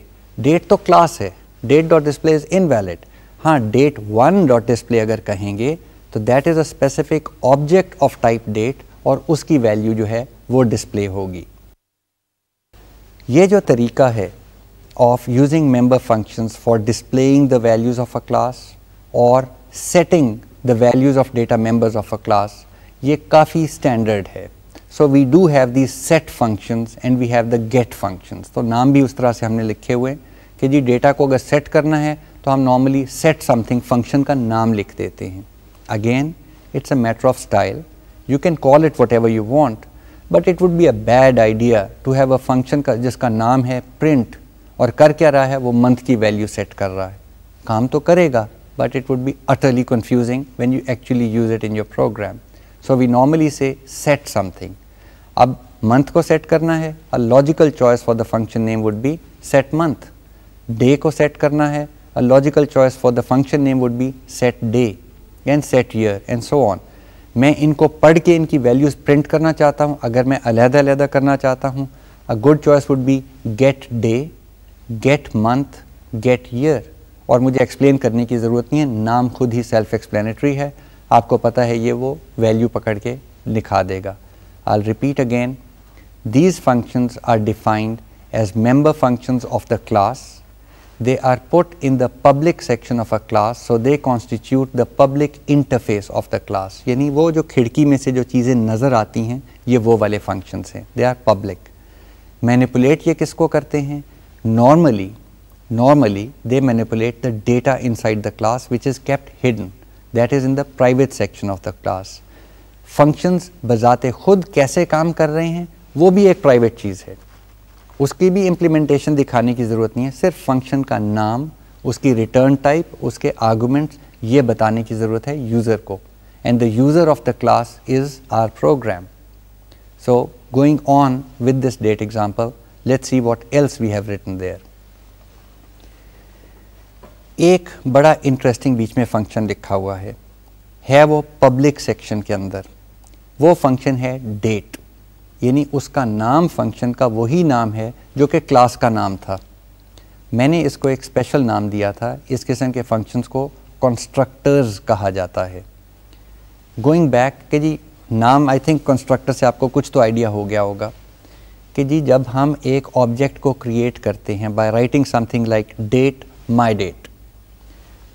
डेट तो क्लास है date dot display is invalid हाँ डेट वन डॉट डिस्प्ले अगर कहेंगे तो that is a specific object of type date और उसकी वैल्यू जो है वो डिस्प्ले होगी ये जो तरीका है of using member functions for displaying the values of a class और setting the values of data members of a class ये काफ़ी स्टैंडर्ड है so we do have the set functions and we have the get functions तो नाम भी उस तरह से हमने लिखे हुए हैं कि जी डेटा को अगर सेट करना है तो हम नॉर्मली सेट समथिंग फंक्शन का नाम लिख देते हैं again, it's a matter of style. You can call it whatever you want, but it would be a bad idea to have a function just jiska naam hai print aur kar kya raha hai, wo month ki value set kar raha hai. Kaam to karega, but it would be utterly confusing when you actually use it in your program. So we normally say set something. Ab month ko set karna hai, a logical choice for the function name would be set month. Day ko set karna hai, a logical choice for the function name would be set day. And set year and so on मैं इनको पढ़ के इनकी values print करना चाहता हूँ अगर मैं अलहदा अलहदा करना चाहता हूँ a good choice would be get day get month get year और मुझे एक्सप्लेन करने की ज़रूरत नहीं है नाम खुद ही सेल्फ एक्सप्लेनेटरी है आपको पता है ये वो वैल्यू पकड़ के लिखा देगा I repeat again these functions are defined as member functions of the class they are put in the public section of a class so they constitute the public interface of the class yani wo jo khidki mein se jo cheeze nazar aati hain ye wo wale functions hain they are public manipulate ye kisko karte hain normally normally they manipulate the data inside the class which is kept hidden that is in the private section of the class functions bazate khud kaise kaam kar rahe hain wo bhi ek private cheez hai उसकी भी implementation दिखाने की ज़रूरत नहीं है सिर्फ function का नाम उसकी रिटर्न टाइप उसके आर्गूमेंट्स ये बताने की ज़रूरत है यूज़र को and the user of the class is our program so going on with this date example let see what else we have written there एक बड़ा इंटरेस्टिंग बीच में फंक्शन लिखा हुआ है है वो पब्लिक सेक्शन के अंदर वो फंक्शन है डेट यानी उसका नाम फंक्शन का वही नाम है जो कि क्लास का नाम था मैंने इसको एक स्पेशल नाम दिया था इस किस्म के फंक्शंस को कंस्ट्रक्टर्स कहा जाता है गोइंग बैक कि जी नाम आई थिंक कंस्ट्रक्टर से आपको कुछ तो आइडिया हो गया होगा कि जी जब हम एक ऑब्जेक्ट को क्रिएट करते हैं by writing something like date my date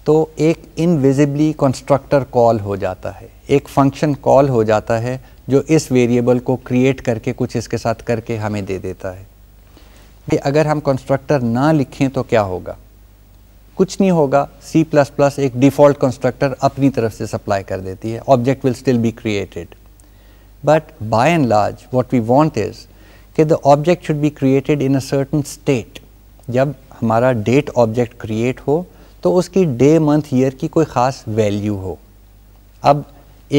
तो एक इनविजिबली कंस्ट्रक्टर कॉल हो जाता है एक फंक्शन कॉल हो जाता है जो इस वेरिएबल को क्रिएट करके कुछ इसके साथ करके हमें दे देता है ये अगर हम कंस्ट्रक्टर ना लिखें तो क्या होगा कुछ नहीं होगा C++ एक डिफ़ॉल्ट कंस्ट्रक्टर अपनी तरफ से सप्लाई कर देती है object will still be created but by and large what we want is कि the object should be created in a certain state जब हमारा डेट ऑब्जेक्ट क्रिएट हो तो उसकी डे मंथ ईयर की कोई ख़ास वैल्यू हो अब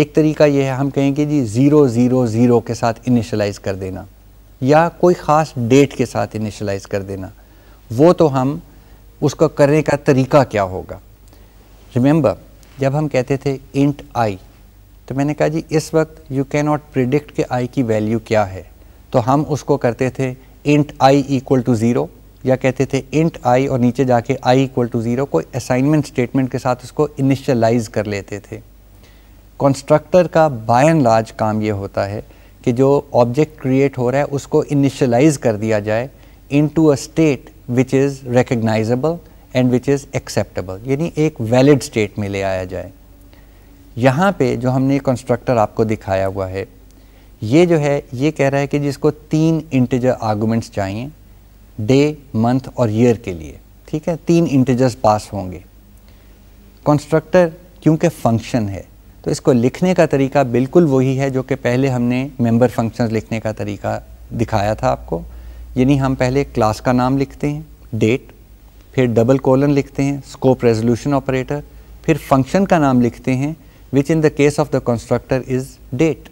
एक तरीका यह है हम कहेंगे जी ज़ीरो ज़ीरो ज़ीरो के साथ इनिशलाइज़ कर देना या कोई ख़ास डेट के साथ इनिशलाइज़ कर देना वो तो हम उसको करने का तरीका क्या होगा रिमेंबर जब हम कहते थे इंट आई तो मैंने कहा जी इस वक्त यू कैन नॉट प्रिडिक्ट के आई की वैल्यू क्या है तो हम उसको करते थे int i equal to zero या कहते थे इंट आई और नीचे जाके आई इक्वल टू ज़ीरो कोई असाइनमेंट स्टेटमेंट के साथ उसको इनिशलाइज कर लेते थे कंस्ट्रक्टर का बाय एंड लार्ज काम ये होता है कि जो ऑब्जेक्ट क्रिएट हो रहा है उसको इनिशलाइज कर दिया जाए into a state which is recognisable and which is acceptable यानी एक वैलिड स्टेट में ले आया जाए यहाँ पे जो हमने कंस्ट्रक्टर आपको दिखाया हुआ है ये जो है ये कह रहा है कि जिसको तीन इंटेजर आर्गूमेंट्स चाहिए डे मंथ और ईयर के लिए ठीक है तीन इंटेजर्स पास होंगे कंस्ट्रक्टर क्योंकि फंक्शन है तो इसको लिखने का तरीका बिल्कुल वही है जो कि पहले हमने मेंबर फंक्शंस लिखने का तरीका दिखाया था आपको यानी हम पहले क्लास का नाम लिखते हैं डेट फिर डबल कोलन लिखते हैं स्कोप रेजोल्यूशन ऑपरेटर फिर फंक्शन का नाम लिखते हैं which in the case of the constructor is date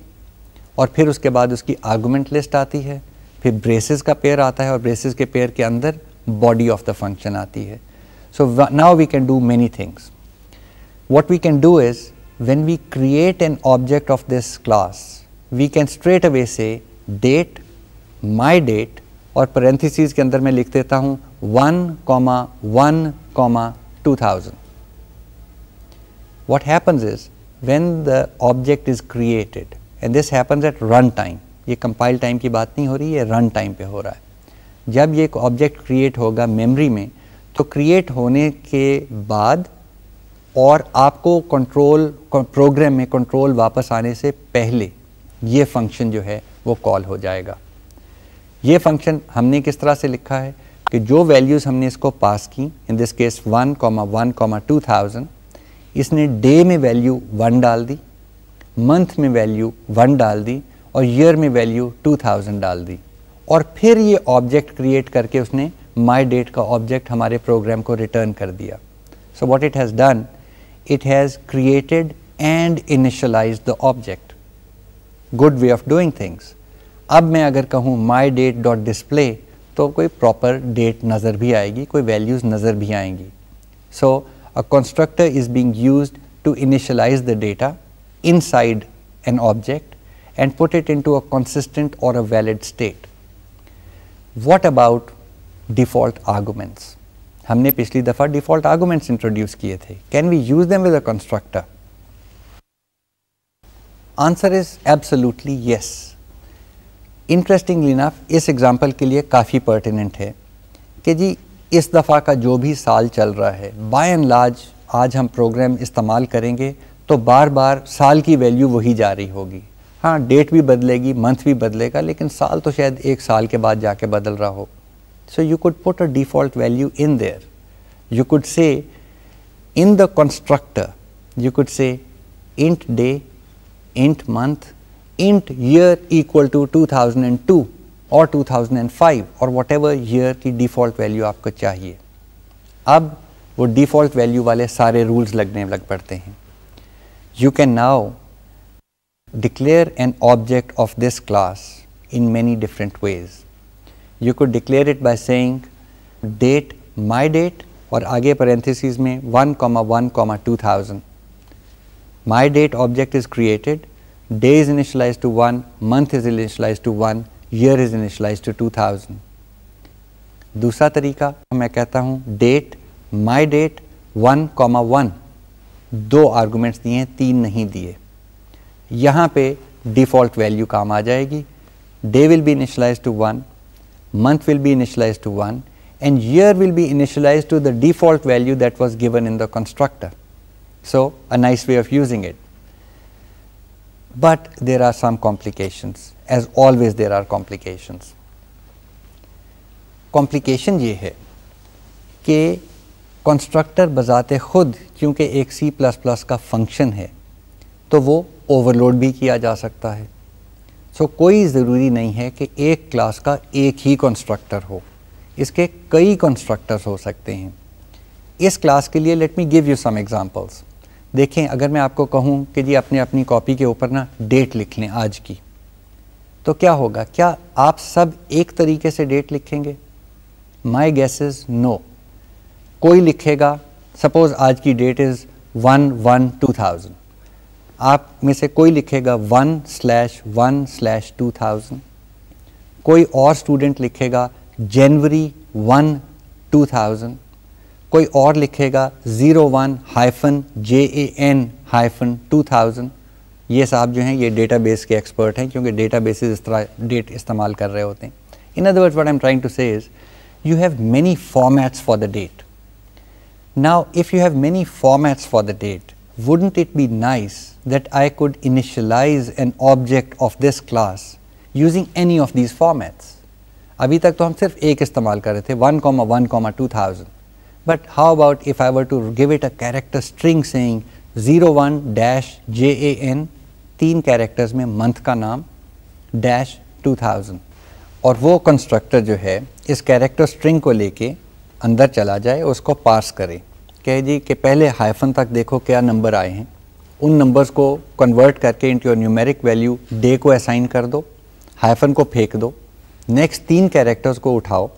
और फिर उसके बाद उसकी आर्गूमेंट लिस्ट आती है फिर ब्रेसेस का पेयर आता है और ब्रेसेस के पेयर के अंदर बॉडी ऑफ द फंक्शन आती है so now we can do many things what we can do is when we create an object of this class, we can straight away say date, my date और parentheses के अंदर मैं लिख देता हूँ one comma one comma two thousand what happens is when the object is created and this happens at run time ये compile time की बात नहीं हो रही है run time पे हो रहा है जब ये एक object create होगा memory में तो create होने के बाद और आपको कंट्रोल प्रोग्राम में कंट्रोल वापस आने से पहले ये फंक्शन जो है वो कॉल हो जाएगा ये फंक्शन हमने किस तरह से लिखा है कि जो वैल्यूज़ हमने इसको पास की in this case one comma one comma two thousand इसने डे में वैल्यू वन डाल दी मंथ में वैल्यू वन डाल दी और ईयर में वैल्यू टू थाउजेंड डाल दी और फिर ये ऑब्जेक्ट क्रिएट करके उसने माई डेट का ऑब्जेक्ट हमारे प्रोग्राम को रिटर्न कर दिया so what it has done it has created and initialized the object. Good way of doing things. अब मैं अगर कहूँ my date dot display to कोई proper date नज़र भी आएगी कोई values नज़र भी आएंगी So a constructor is being used to initialize the data inside an object and put it into a consistent or a valid state. What about default arguments? हमने पिछली दफ़ा डिफ़ॉल्ट आर्गूमेंट्स इंट्रोड्यूस किए थे can we use them with a constructor answer is absolutely yes interestingly enough इस example के लिए काफ़ी pertinent है कि जी इस दफ़ा का जो भी साल चल रहा है बाय एंड लार्ज आज हम प्रोग्राम इस्तेमाल करेंगे तो बार बार साल की वैल्यू वही जा रही होगी हाँ डेट भी बदलेगी मंथ भी बदलेगा लेकिन साल तो शायद एक साल के बाद जाके बदल रहा हो So you could put a default value in there. You could say in the constructor, you could say int day, int month, int year equal to 2002 or 2005 or whatever year the default value aapko chahiye. Ab wo default value wale sare rules lagne lag padte hain. You can now declare an object of this class in many different ways. You could declare it by saying date my date और आगे parenthesis में one comma one comma two thousand date object is created day is initialise to one month is initialise to one year is initialise to two thousand दूसरा तरीका मैं कहता हूँ date my date one comma one दो arguments दिए हैं तीन नहीं दिए यहाँ पे डिफ़ॉल्ट वैल्यू काम आ जाएगी day will be initialise to one month will be initialized to 1 and year will be initialized to the default value that was given in the constructor. So, a nice way of using it. But there are some complications, as always there are complications. Complication ये है कि constructor बज़ात ख़ुद क्योंकि एक C C++ plus का function है तो वो सो so, कोई ज़रूरी नहीं है कि एक क्लास का एक ही कंस्ट्रक्टर हो इसके कई कंस्ट्रक्टर्स हो सकते हैं इस क्लास के लिए let me give you some examples देखें अगर मैं आपको कहूं कि जी अपने अपनी कॉपी के ऊपर ना डेट लिख लें आज की तो क्या होगा क्या आप सब एक तरीके से डेट लिखेंगे माई गैस इज़ नो कोई लिखेगा सपोज़ आज की date is one one two thousand आप में से कोई लिखेगा one slash one slash two thousand कोई और स्टूडेंट लिखेगा जनवरी वन टू थाउजेंड कोई और लिखेगा zero one hyphen J A N hyphen two thousand ये साहब जो हैं ये डेटाबेस के एक्सपर्ट हैं क्योंकि डेटा इस तरह डेट इस्तेमाल कर रहे होते हैं in other words what I am trying to say is you have many formats for the date now if you have many formats for the date wouldn't it be nice that I could initialize an object of this class using any of these formats. अभी तक तो हम सिर्फ एक इस्तेमाल कर रहे थे one comma one comma two thousand but how about if I were to give it a character string saying zero one dash J A N तीन कैरेक्टर्स में मंथ का नाम डैश टू थाउजेंड और वो कंस्ट्रक्टर जो है इस character string को लेके अंदर चला जाए उसको पास करे कह जी कि पहले हाइफन तक देखो क्या नंबर आए हैं उन नंबर्स को कन्वर्ट करके into your numeric value day को असाइन कर दो हाइफन को फेंक दो नेक्स्ट तीन कैरेक्टर्स को उठाओ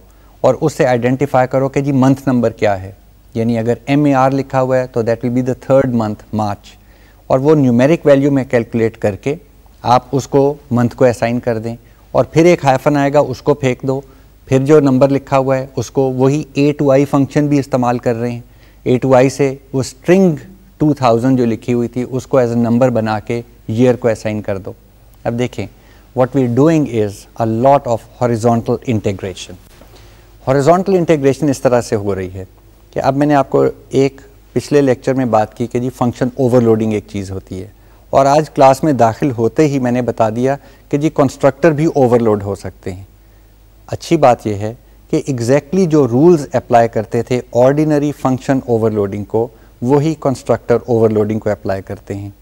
और उससे आइडेंटिफाई करो कि जी मंथ नंबर क्या है यानी अगर एम ए आर लिखा हुआ है तो that will be the third month March और वो न्यूमेरिक वैल्यू में कैलकुलेट करके आप उसको मंथ को असाइन कर दें और फिर एक हाइफन आएगा उसको फेंक दो फिर जो नंबर लिखा हुआ है उसको वही ए टू आई फंक्शन भी इस्तेमाल कर रहे हैं ए टू आई से वो स्ट्रिंग 2000 जो लिखी हुई थी उसको एज ए नंबर बना के ईयर को असाइन कर दो अब देखें what we doing is a lot of horizontal integration horizontal integration इस तरह से हो रही है कि अब मैंने आपको एक पिछले लेक्चर में बात की कि जी फंक्शन ओवरलोडिंग एक चीज़ होती है और आज क्लास में दाखिल होते ही मैंने बता दिया कि जी कंस्ट्रक्टर भी ओवरलोड हो सकते हैं अच्छी बात यह है कि एग्जैक्टली exactly जो रूल्स अप्लाई करते थे ऑर्डिनरी फंक्शन ओवरलोडिंग को वही कंस्ट्रक्टर ओवरलोडिंग को अप्लाई करते हैं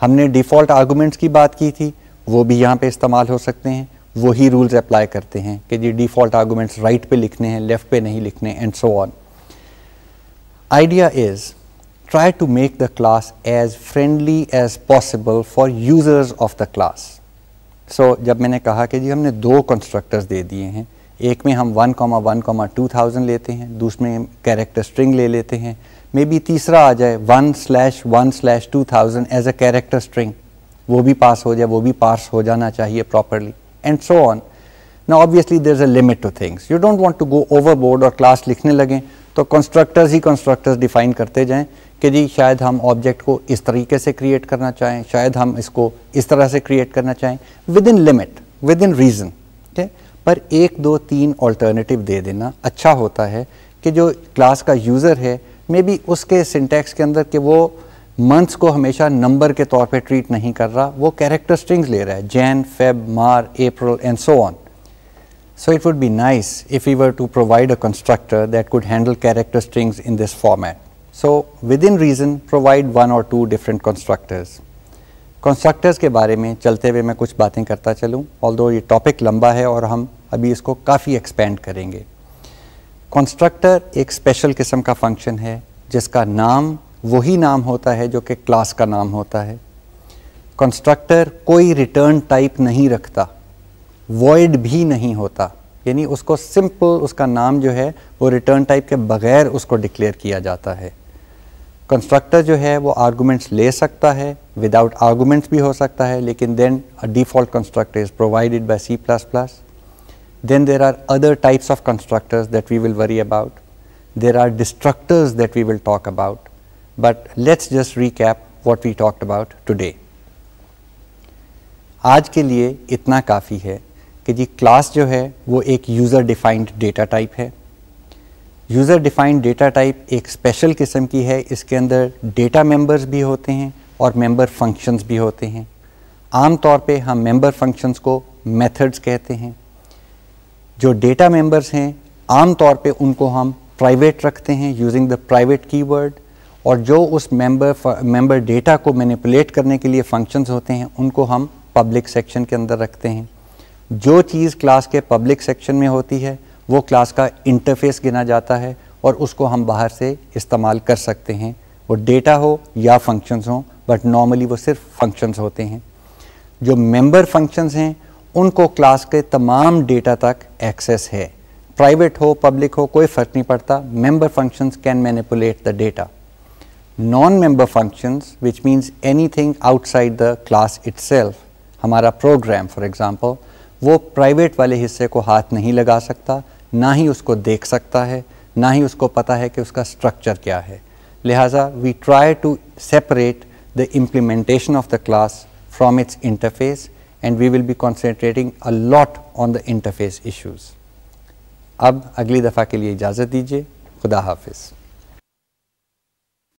हमने डिफ़ॉल्ट आर्गूमेंट्स की बात की थी वो भी यहाँ पे इस्तेमाल हो सकते हैं वही रूल्स अप्लाई करते हैं कि जी डिफ़ॉल्ट आर्गूमेंट्स राइट पे लिखने हैं लेफ़्ट पे नहीं लिखने and so on idea is try to make the class as friendly as possible for users of the class so जब मैंने कहा कि जी हमने दो कंस्ट्रक्टर्स दे दिए हैं एक में हम one one comma comma two thousand लेते हैं दूसरे में कैरेक्टर स्ट्रिंग ले लेते हैं मे बी तीसरा आ जाए one slash one slash two thousand as a character string वो भी पास हो जाए वो भी पास हो जाना चाहिए प्रॉपरली एंड सो ऑन ना obviously there is a limit to things you don't want to go overboard और क्लास लिखने लगें तो कंस्ट्रक्टर्स ही कंस्ट्रक्टर्स डिफाइन करते जाएं कि जी शायद हम ऑब्जेक्ट को इस तरीके से क्रिएट करना चाहें शायद हम इसको इस तरह से क्रिएट करना चाहें within limit within reason ठीक पर एक दो तीन ऑल्टरनेटिव दे देना अच्छा होता है कि जो क्लास का यूज़र है मे बी उसके सिंटेक्स के अंदर कि वो मंथ्स को हमेशा नंबर के तौर पे ट्रीट नहीं कर रहा वो कैरेक्टर स्ट्रिंग्स ले रहा है Jan Feb Mar April and so on so it would be nice if you were to provide a constructor that could handle character strings in this format so within reason provide one और two different constructors constructors के बारे में चलते हुए मैं कुछ बातें करता चलूँ ऑल ये टॉपिक लंबा है और हम अभी इसको काफ़ी एक्सपेंड करेंगे कंस्ट्रक्टर एक स्पेशल किस्म का फंक्शन है जिसका नाम वही नाम होता है जो कि क्लास का नाम होता है कंस्ट्रक्टर कोई रिटर्न टाइप नहीं रखता वॉइड भी नहीं होता यानी उसको सिंपल उसका नाम जो है वो रिटर्न टाइप के बगैर उसको डिक्लेयर किया जाता है कंस्ट्रक्टर जो है वो आर्गूमेंट्स ले सकता है विदाउट आर्गूमेंट्स भी हो सकता है लेकिन then a default constructor is provided by C plus plus Then there are other types of constructors that we will worry about. There are destructors that we will talk about. But let's just recap what we talked about today. आज के लिए इतना काफ़ी है कि जी class जो है वो एक यूज़र डिफाइंड डेटा टाइप है यूज़र डिफाइंड डेटा टाइप एक स्पेशल किस्म की है इसके अंदर डेटा मेंबर्स भी होते हैं और मेंबर फंक्शंस भी होते हैं आमतौर पे हम मेंबर फंक्शंस को मेथड्स कहते हैं जो डेटा मेंबर्स हैं आम तौर पे उनको हम प्राइवेट रखते हैं यूजिंग द प्राइवेट कीवर्ड और जो उस मेंबर मेंबर डेटा को मैनिपुलेट करने के लिए फंक्शंस होते हैं उनको हम पब्लिक सेक्शन के अंदर रखते हैं जो चीज़ क्लास के पब्लिक सेक्शन में होती है वो क्लास का इंटरफेस गिना जाता है और उसको हम बाहर से इस्तेमाल कर सकते हैं वो डेटा हो या फंक्शंस हो बट नॉर्मली वो सिर्फ फंक्शंस होते हैं जो मेंबर फंक्शंस हैं उनको क्लास के तमाम डेटा तक एक्सेस है प्राइवेट हो पब्लिक हो कोई फर्क नहीं पड़ता member functions can manipulate the data non member functions which means anything outside the class itself हमारा प्रोग्राम फॉर एग्जांपल वो प्राइवेट वाले हिस्से को हाथ नहीं लगा सकता ना ही उसको देख सकता है ना ही उसको पता है कि उसका स्ट्रक्चर क्या है लिहाजा we try to separate the implementation of the class from its interface and we will be concentrating a lot on the interface issues. अब अगली दफ़ा के लिए इजाज़त दीजिए खुदा